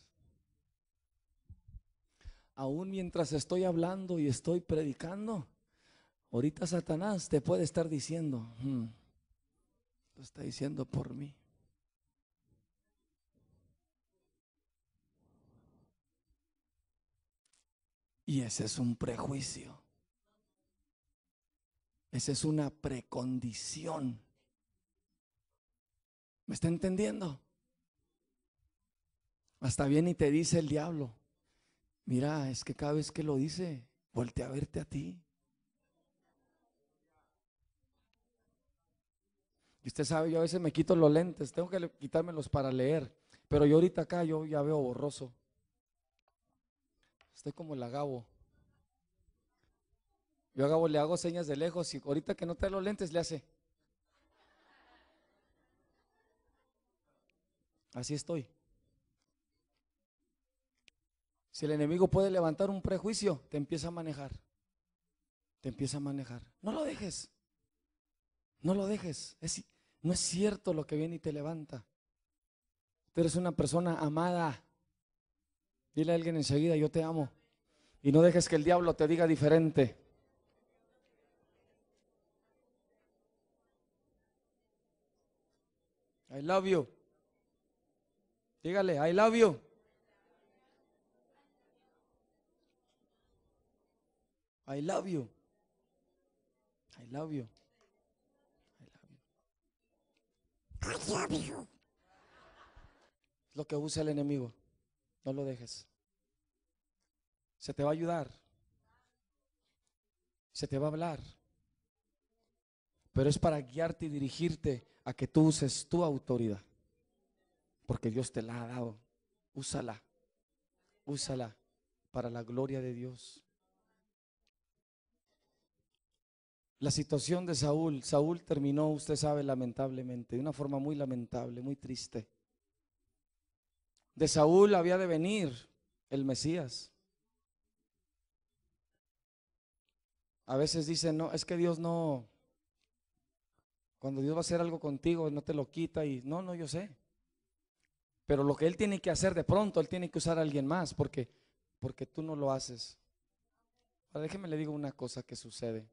Aún mientras estoy hablando y estoy predicando, ahorita Satanás te puede estar diciendo, mm, lo está diciendo por mí. Y ese es un prejuicio. Esa es una precondición. ¿Me está entendiendo? Hasta bien y te dice el diablo, mira, es que cada vez que lo dice, voltea a verte a ti. Y usted sabe, yo a veces me quito los lentes, tengo que quitármelos para leer. Pero yo ahorita acá yo ya veo borroso. Estoy como el agabo. Yo hago, le hago señas de lejos y ahorita que no trae los lentes le hace. Así estoy. Si el enemigo puede levantar un prejuicio, te empieza a manejar. Te empieza a manejar. No lo dejes. No lo dejes. Es, no es cierto lo que viene y te levanta. Tú eres una persona amada. Dile a alguien enseguida, yo te amo. Y no dejes que el diablo te diga diferente. I love you. Dígale, I love you. I love you. I love you. I love you. Lo que usa el enemigo. No lo dejes. Se te va a ayudar. Se te va a hablar. Pero es para guiarte y dirigirte a que tú uses tu autoridad, porque Dios te la ha dado. Úsala, úsala para la gloria de Dios. La situación de Saúl, Saúl terminó, usted sabe, lamentablemente, de una forma muy lamentable, muy triste. De Saúl había de venir el Mesías. A veces dicen, no, es que Dios no, cuando Dios va a hacer algo contigo, no te lo quita y no, no, yo sé. Pero lo que Él tiene que hacer de pronto, Él tiene que usar a alguien más porque, porque tú no lo haces. Ahora déjeme le digo una cosa que sucede.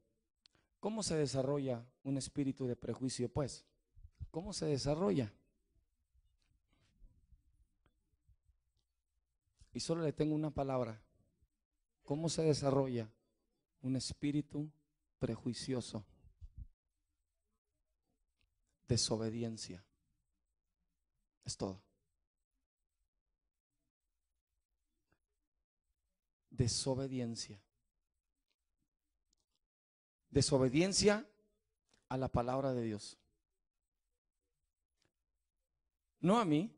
¿Cómo se desarrolla un espíritu de prejuicio? Pues, ¿cómo se desarrolla? Y solo le tengo una palabra. ¿Cómo se desarrolla un espíritu prejuicioso? desobediencia. Es todo. Desobediencia. Desobediencia a la palabra de Dios. No a mí,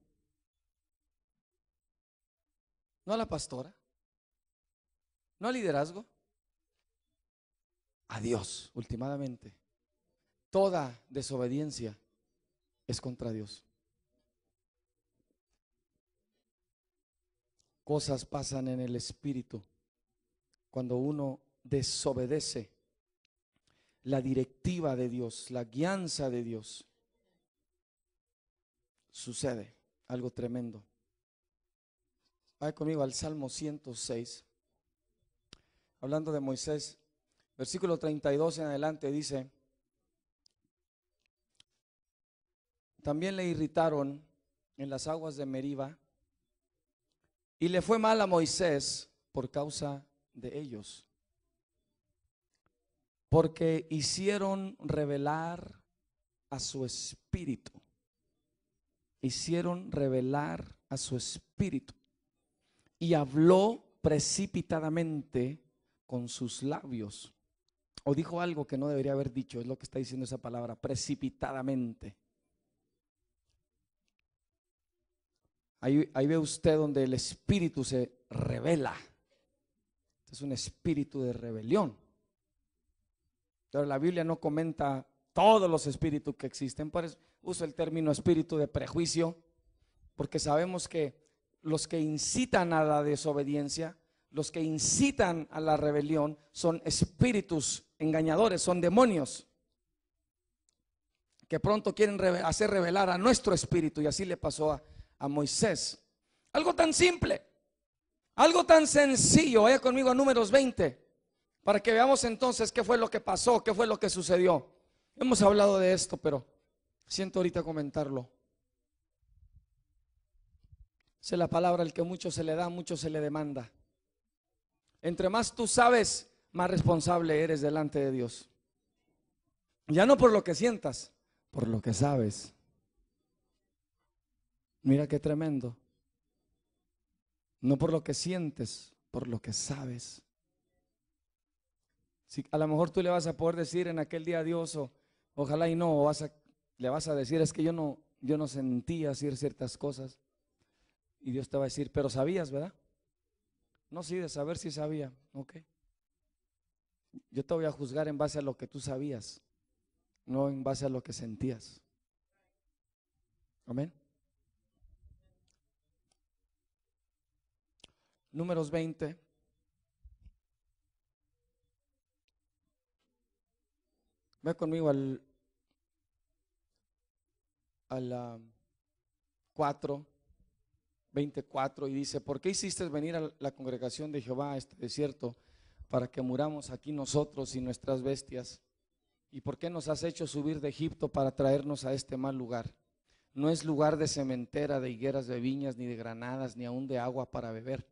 no a la pastora, no al liderazgo, a Dios, últimamente. Toda desobediencia es contra Dios. Cosas pasan en el espíritu cuando uno desobedece la directiva de Dios, la guianza de Dios. Sucede algo tremendo. Vaya conmigo al Salmo 106. Hablando de Moisés, versículo 32 en adelante dice, también le irritaron en las aguas de Meriba y le fue mal a Moisés por causa de ellos, porque hicieron revelar a su espíritu, hicieron revelar a su espíritu y habló precipitadamente con sus labios. O dijo algo que no debería haber dicho, es lo que está diciendo esa palabra, precipitadamente. Ahí, ve usted donde el espíritu se revela. Es un espíritu de rebelión. Pero la Biblia no comenta todos los espíritus que existen. Por eso uso el término espíritu de prejuicio, porque sabemos que los que incitan a la desobediencia, los que incitan a la rebelión, son espíritus engañadores, son demonios, que pronto quieren hacer revelar a nuestro espíritu, y así le pasó a a Moisés. Algo tan simple, algo tan sencillo. Vaya conmigo a números 20, para que veamos entonces qué fue lo que pasó, qué fue lo que sucedió. Hemos hablado de esto, pero siento ahorita comentarlo. es la palabra, el que mucho se le da, mucho se le demanda. Entre más tú sabes, más responsable eres delante de Dios. Ya no por lo que sientas, por lo que sabes. Mira qué tremendo. No por lo que sientes, por lo que sabes. Si a lo mejor tú le vas a poder decir en aquel día a Dios, o, ojalá y no, vas le vas a decir, es que yo no, yo no sentía decir ciertas cosas. Y Dios te va a decir, pero sabías, ¿verdad? No, sí, de saber si sabía. Ok. Yo te voy a juzgar en base a lo que tú sabías, no en base a lo que sentías. Amén. números 20. Ve conmigo al, 4, 24 y dice, ¿por qué hiciste venir a la congregación de Jehová a este desierto para que muramos aquí nosotros y nuestras bestias? ¿Y por qué nos has hecho subir de Egipto para traernos a este mal lugar? No es lugar de cementera, de higueras, de viñas, ni de granadas, ni aún de agua para beber.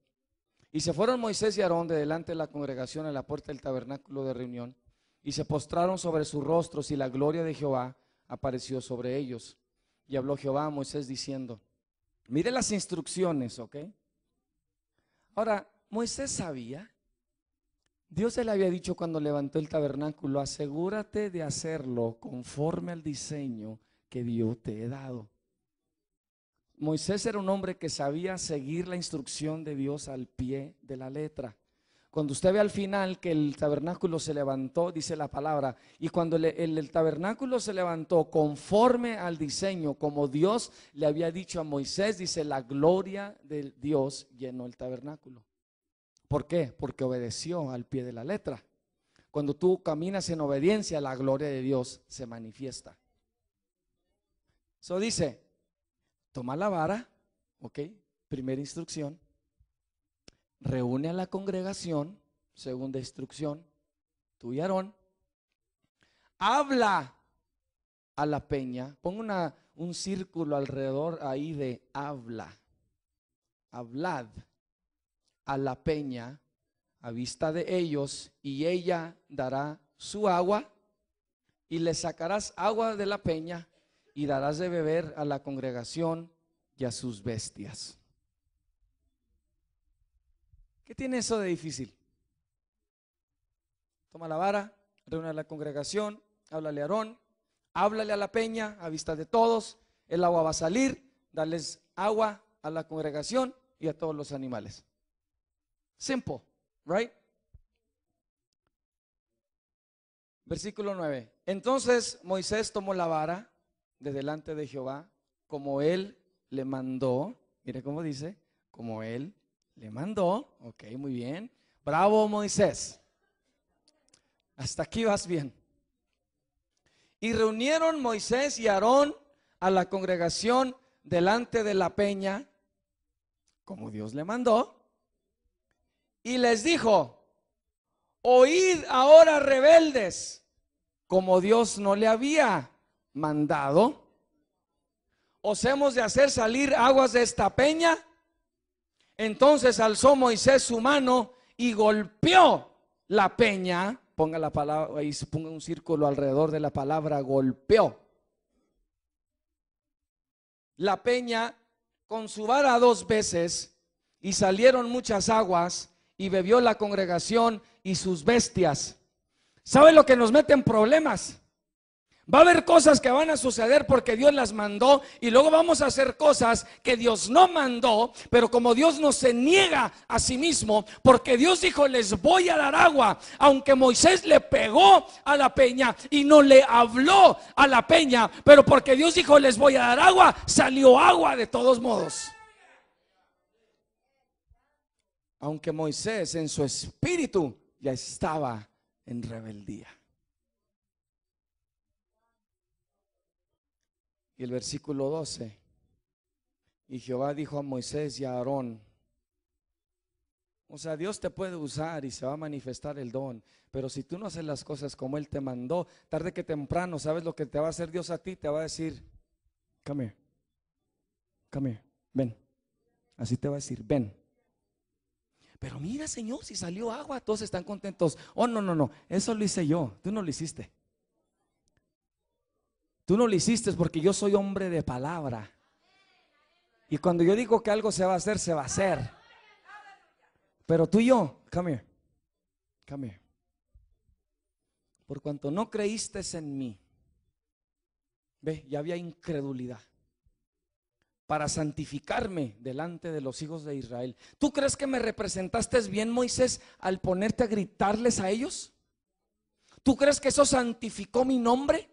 Y se fueron Moisés y Aarón de delante de la congregación a la puerta del tabernáculo de reunión, y se postraron sobre sus rostros, y la gloria de Jehová apareció sobre ellos. Y habló Jehová a Moisés diciendo, mire las instrucciones, ¿ok? Ahora, Moisés sabía, Dios se le había dicho cuando levantó el tabernáculo, asegúrate de hacerlo conforme al diseño que Dios te he dado. Moisés era un hombre que sabía seguir la instrucción de Dios al pie de la letra. Cuando usted ve al final que el tabernáculo se levantó, dice la palabra, y cuando el, tabernáculo se levantó conforme al diseño, como Dios le había dicho a Moisés, dice, la gloria de Dios llenó el tabernáculo. ¿Por qué? Porque obedeció al pie de la letra. Cuando tú caminas en obediencia, la gloria de Dios se manifiesta. Eso dice, toma la vara, ¿ok? Primera instrucción. Reúne a la congregación, segunda instrucción, tú y Aarón. Habla a la peña, pon una, un círculo alrededor ahí de habla. Hablad a la peña a vista de ellos y ella dará su agua y le sacarás agua de la peña y darás de beber a la congregación y a sus bestias. ¿Qué tiene eso de difícil? Toma la vara, reúne a la congregación, háblale a Aarón, háblale a la peña a vista de todos, el agua va a salir, dales agua a la congregación y a todos los animales. Simple, right? Versículo 9. Entonces Moisés tomó la vara de delante de Jehová, como él le mandó. Mire cómo dice, como él le mandó. Ok, muy bien. Bravo Moisés. Hasta aquí vas bien. Y reunieron Moisés y Aarón a la congregación delante de la peña, como Dios le mandó, y les dijo, oíd ahora rebeldes, como Dios no le había mandado, os hemos de hacer salir aguas de esta peña. Entonces alzó Moisés su mano y golpeó la peña. Ponga la palabra ahí, ponga un círculo alrededor de la palabra golpeó. La peña con su vara dos veces y salieron muchas aguas y bebió la congregación y sus bestias. ¿Sabe lo que nos meten problemas? Va a haber cosas que van a suceder porque Dios las mandó y luego vamos a hacer cosas que Dios no mandó, pero como Dios no se niega a sí mismo, porque Dios dijo, les voy a dar agua, aunque Moisés le pegó a la peña y no le habló a la peña, pero porque Dios dijo, les voy a dar agua, salió agua de todos modos. Aunque Moisés en su espíritu ya estaba en rebeldía. el versículo 12. Y Jehová dijo a Moisés y a Aarón, o sea, Dios te puede usar y se va a manifestar el don, pero si tú no haces las cosas como Él te mandó, tarde que temprano, ¿sabes lo que te va a hacer Dios a ti? Te va a decir, come here, come ven. Así te va a decir, ven. Pero mira, Señor, si salió agua, todos están contentos. Oh, no, no, no, eso lo hice yo, tú no lo hiciste. Tú no lo hiciste porque yo soy hombre de palabra. Y cuando yo digo que algo se va a hacer, se va a hacer. Pero tú y yo, come here, Por cuanto no creíste en mí, ve, ya había incredulidad para santificarme delante de los hijos de Israel. ¿Tú crees que me representaste bien, Moisés, al ponerte a gritarles a ellos? ¿Tú crees que eso santificó mi nombre?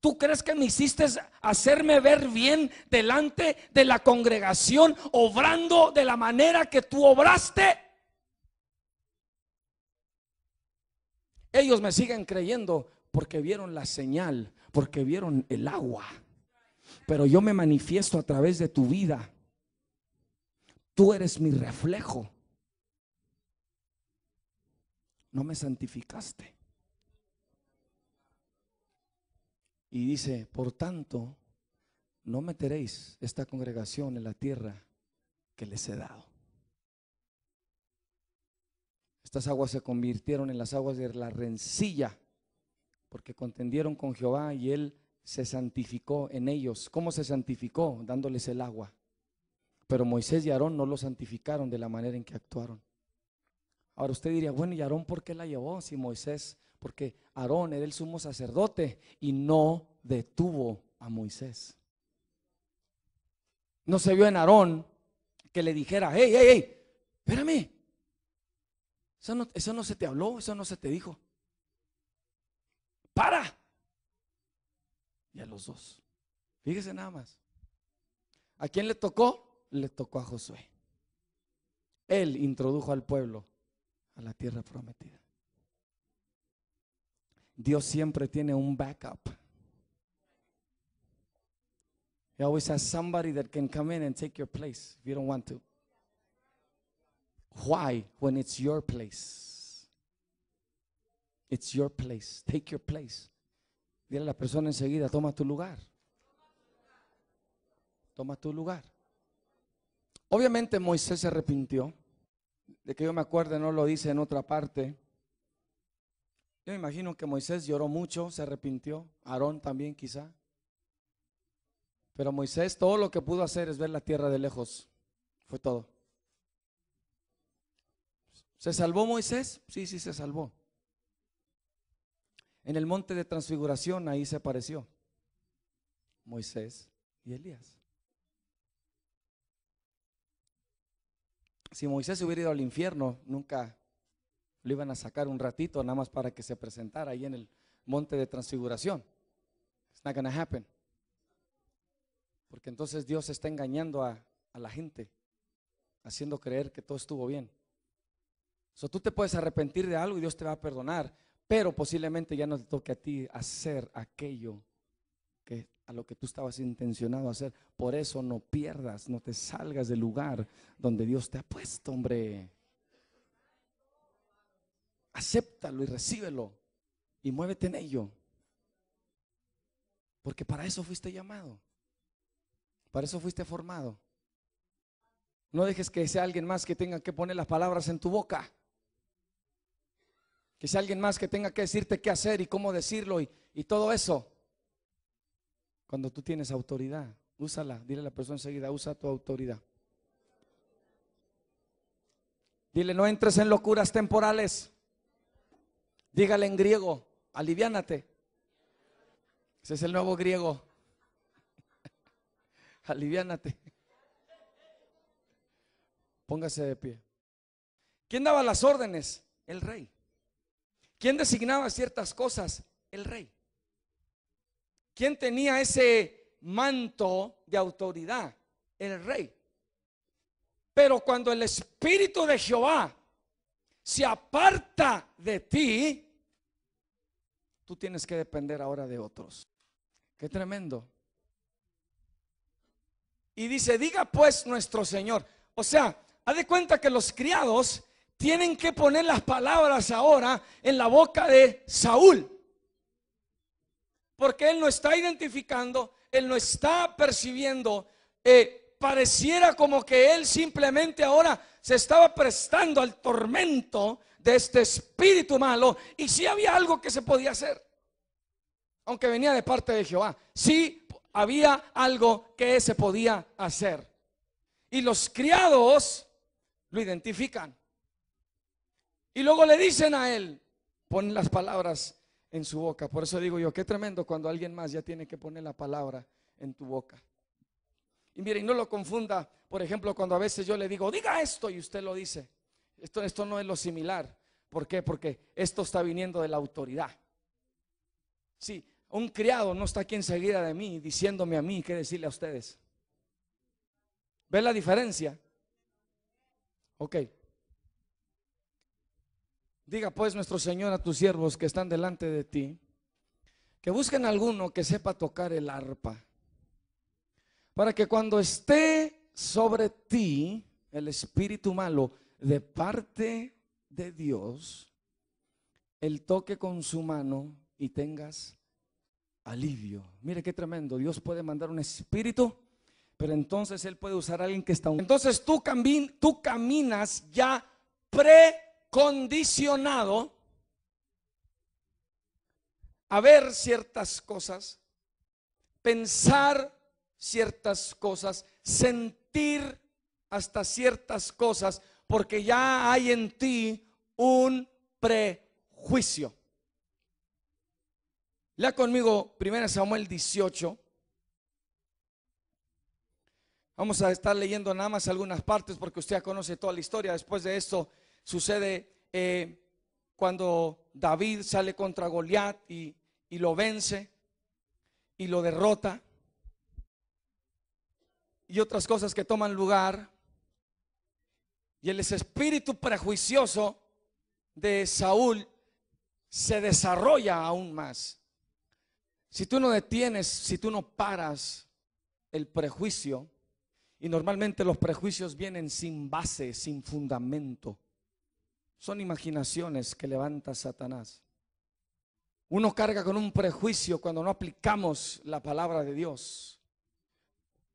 ¿Tú crees que me hiciste hacerme ver bien delante de la congregación, obrando de la manera que tú obraste? Ellos me siguen creyendo porque vieron la señal, porque vieron el agua. Pero yo me manifiesto a través de tu vida. Tú eres mi reflejo. No me santificaste. Y dice, por tanto, no meteréis esta congregación en la tierra que les he dado. Estas aguas se convirtieron en las aguas de la rencilla, porque contendieron con Jehová y él se santificó en ellos. ¿Cómo se santificó? Dándoles el agua. Pero Moisés y Aarón no lo santificaron de la manera en que actuaron. Ahora usted diría, bueno, ¿y Aarón por qué la llevó si Moisés porque Aarón era el sumo sacerdote y no detuvo a Moisés. No se vio en Aarón que le dijera, hey, hey, hey, espérame. eso no se te habló, eso no se te dijo. Para. Y a los dos. Fíjese nada más. ¿A quién le tocó? Le tocó a Josué. Él introdujo al pueblo a la tierra prometida. Dios siempre tiene un backup. He always has somebody that can come in and take your place if you don't want to. Why? When it's your place. It's your place. Take your place. Dile a la persona enseguida, toma tu lugar. Toma tu lugar. Obviamente Moisés se arrepintió. De que yo me acuerde, no lo dice en otra parte. Yo imagino que Moisés lloró mucho, se arrepintió, Aarón también quizá. Pero Moisés todo lo que pudo hacer es ver la tierra de lejos. Fue todo. ¿Se salvó Moisés? Sí, sí, se salvó. En el monte de transfiguración ahí se apareció Moisés y Elías. Si Moisés hubiera ido al infierno, nunca lo iban a sacar un ratito nada más para que se presentara ahí en el monte de transfiguración. It's not gonna happen. Porque entonces Dios está engañando a, la gente, haciendo creer que todo estuvo bien. So, tú te puedes arrepentir de algo y Dios te va a perdonar, pero posiblemente ya no te toque a ti hacer aquello que a lo que tú estabas intencionado a hacer. Por eso no pierdas, no te salgas del lugar donde Dios te ha puesto, hombre acéptalo y recíbelo y muévete en ello. Porque para eso fuiste llamado. Para eso fuiste formado. No dejes que sea alguien más que tenga que poner las palabras en tu boca. Que sea alguien más que tenga que decirte qué hacer y cómo decirlo y, y todo eso. Cuando tú tienes autoridad, úsala. Dile a la persona enseguida, usa tu autoridad. Dile, no entres en locuras temporales. Dígale en griego, aliviánate. Ese es el nuevo griego. aliviánate. Póngase de pie. ¿Quién daba las órdenes? El rey. ¿Quién designaba ciertas cosas? El rey. ¿Quién tenía ese manto de autoridad? El rey. Pero cuando el Espíritu de Jehová se aparta de ti, tú tienes que depender ahora de otros. Qué tremendo. Y dice, diga pues nuestro Señor. O sea, haz de cuenta que los criados tienen que poner las palabras ahora en la boca de Saúl. Porque él no está identificando, él no está percibiendo. Eh, pareciera como que él simplemente ahora se estaba prestando al tormento, de este espíritu malo. Y si había algo que se podía hacer, aunque venía de parte de Jehová, si había algo que se podía hacer. Y los criados lo identifican. Y luego le dicen a él, ponen las palabras en su boca. Por eso digo yo, qué tremendo cuando alguien más ya tiene que poner la palabra en tu boca. Y mire, no lo confunda, por ejemplo, cuando a veces yo le digo, diga esto y usted lo dice. Esto, esto no es lo similar. ¿Por qué? Porque esto está viniendo de la autoridad. Sí, un criado no está aquí enseguida de mí diciéndome a mí qué decirle a ustedes. ¿Ve la diferencia? Ok. Diga pues nuestro Señor a tus siervos que están delante de ti, que busquen alguno que sepa tocar el arpa, para que cuando esté sobre ti el espíritu malo, de parte de Dios el toque con su mano y tengas alivio. Mire qué tremendo. Dios puede mandar un espíritu, pero entonces Él puede usar a alguien que está... Entonces tú, tú caminas ya precondicionado a ver ciertas cosas, pensar ciertas cosas, sentir hasta ciertas cosas, porque ya hay en ti un prejuicio. Lea conmigo 1 Samuel 18. Vamos a estar leyendo nada más algunas partes porque usted conoce toda la historia. Después de esto sucede eh, cuando David sale contra Goliat y lo vence y lo derrota. Y otras cosas que toman lugar y el espíritu prejuicioso de Saúl se desarrolla aún más. Si tú no detienes, si tú no paras el prejuicio, y normalmente los prejuicios vienen sin base, sin fundamento, son imaginaciones que levanta Satanás. Uno carga con un prejuicio cuando no aplicamos la palabra de Dios,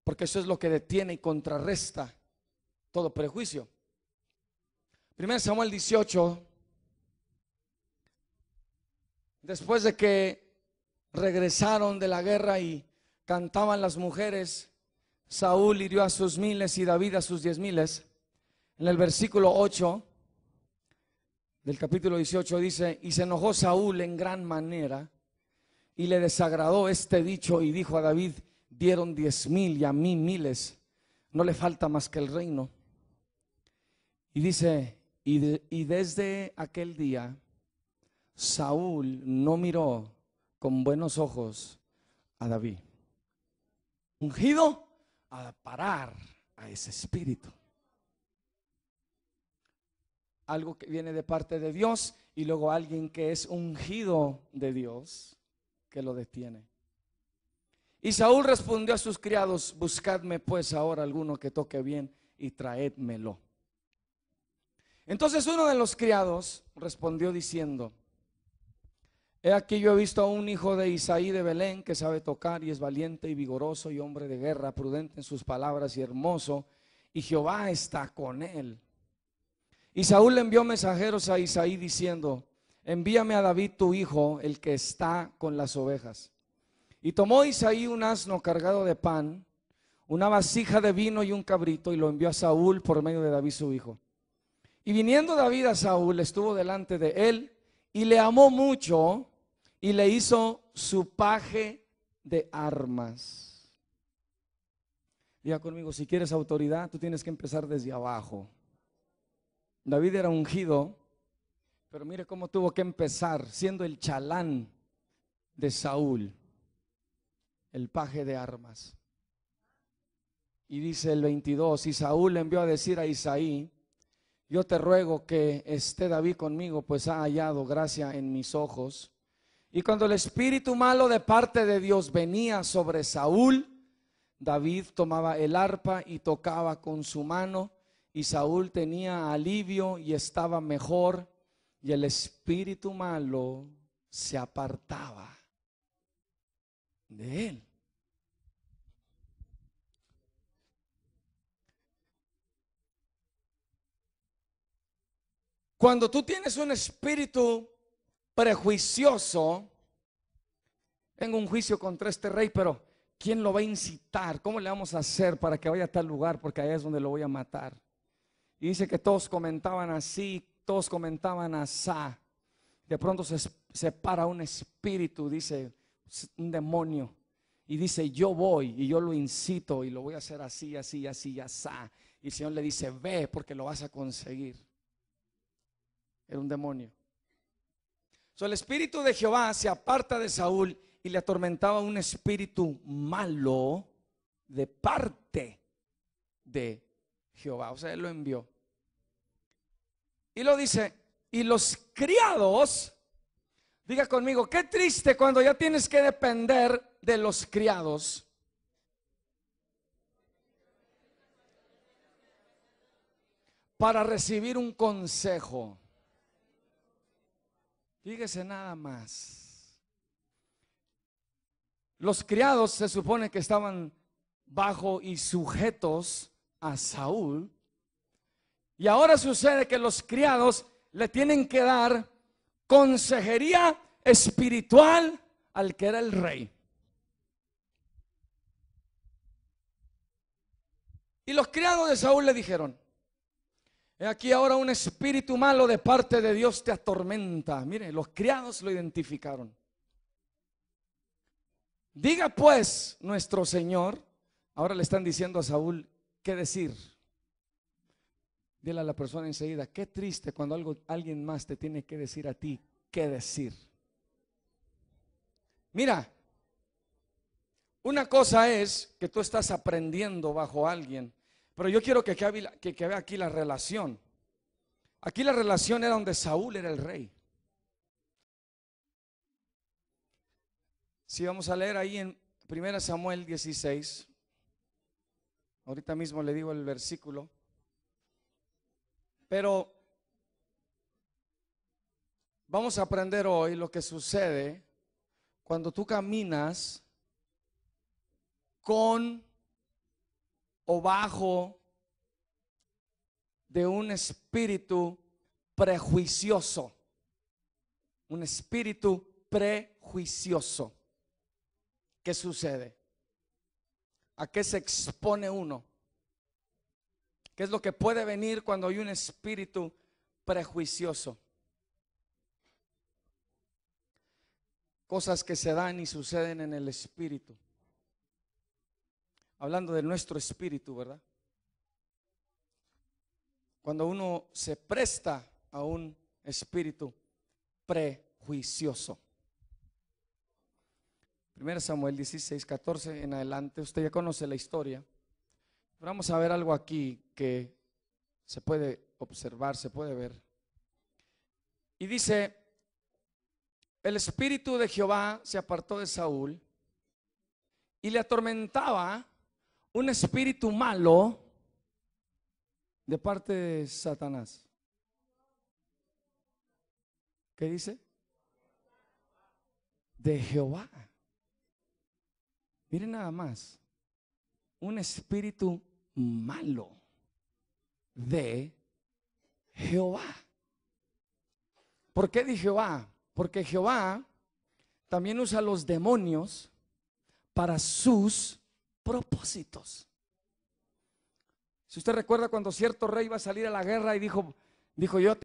porque eso es lo que detiene y contrarresta todo prejuicio. 1 Samuel 18, después de que regresaron de la guerra y cantaban las mujeres, Saúl hirió a sus miles y David a sus diez miles. En el versículo 8 del capítulo 18 dice, y se enojó Saúl en gran manera y le desagradó este dicho y dijo a David, dieron diez mil y a mí miles, no le falta más que el reino. Y dice, y, desde aquel día, Saúl no miró con buenos ojos a David. Ungido a parar a ese espíritu. Algo que viene de parte de Dios y luego alguien que es ungido de Dios que lo detiene. Y Saúl respondió a sus criados, buscadme pues ahora alguno que toque bien y traédmelo. Entonces uno de los criados respondió diciendo, He aquí yo he visto a un hijo de Isaí de Belén que sabe tocar y es valiente y vigoroso y hombre de guerra, prudente en sus palabras y hermoso, y Jehová está con él. Y Saúl le envió mensajeros a Isaí diciendo, envíame a David tu hijo, el que está con las ovejas. Y tomó Isaí un asno cargado de pan, una vasija de vino y un cabrito, y lo envió a Saúl por medio de David su hijo. Y viniendo David a Saúl, estuvo delante de él y le amó mucho y le hizo su paje de armas. Diga conmigo, si quieres autoridad, tú tienes que empezar desde abajo. David era ungido, pero mire cómo tuvo que empezar siendo el chalán de Saúl, el paje de armas. Y dice el 22, y Saúl le envió a decir a Isaí, yo te ruego que esté David conmigo, pues ha hallado gracia en mis ojos. Y cuando el espíritu malo de parte de Dios venía sobre Saúl, David tomaba el arpa y tocaba con su mano, y Saúl tenía alivio y estaba mejor, y el espíritu malo se apartaba de él. Cuando tú tienes un espíritu prejuicioso, tengo un juicio contra este rey, pero ¿quién lo va a incitar? ¿Cómo le vamos a hacer para que vaya a tal lugar? Porque ahí es donde lo voy a matar. Y dice que todos comentaban así, todos comentaban así. De pronto se, separa para un espíritu, dice un demonio, y dice, yo voy y yo lo incito y lo voy a hacer así, así, así, así. Y el Señor le dice, ve porque lo vas a conseguir era un demonio. So, el espíritu de Jehová se aparta de Saúl y le atormentaba un espíritu malo de parte de Jehová. O sea, él lo envió. Y lo dice, y los criados, diga conmigo, qué triste cuando ya tienes que depender de los criados. para recibir un consejo. Fíjese nada más. Los criados se supone que estaban bajo y sujetos a Saúl. Y ahora sucede que los criados le tienen que dar consejería espiritual al que era el rey. Y los criados de Saúl le dijeron, He aquí ahora un espíritu malo de parte de Dios te atormenta. Mire, los criados lo identificaron. Diga pues nuestro Señor, ahora le están diciendo a Saúl, ¿qué decir? Dile a la persona enseguida, qué triste cuando algo, alguien más te tiene que decir a ti, qué decir. Mira, una cosa es que tú estás aprendiendo bajo alguien pero yo quiero que, que, vea aquí la relación. Aquí la relación era donde Saúl era el rey. Si vamos a leer ahí en 1 Samuel 16, ahorita mismo le digo el versículo, pero vamos a aprender hoy lo que sucede cuando tú caminas con bajo de un espíritu prejuicioso. Un espíritu prejuicioso. ¿Qué sucede? ¿A qué se expone uno? ¿Qué es lo que puede venir cuando hay un espíritu prejuicioso? Cosas que se dan y suceden en el espíritu hablando de nuestro espíritu, ¿verdad? Cuando uno se presta a un espíritu prejuicioso. 1 Samuel 16, 14 en adelante, usted ya conoce la historia. Vamos a ver algo aquí que se puede observar, se puede ver. Y dice, el espíritu de Jehová se apartó de Saúl y le atormentaba un espíritu malo de parte de Satanás. ¿Qué dice? De Jehová. Miren nada más. Un espíritu malo de Jehová. ¿Por qué de Jehová? Porque Jehová también usa los demonios para sus propósitos. Si usted recuerda cuando cierto rey iba a salir a la guerra y dijo, dijo yo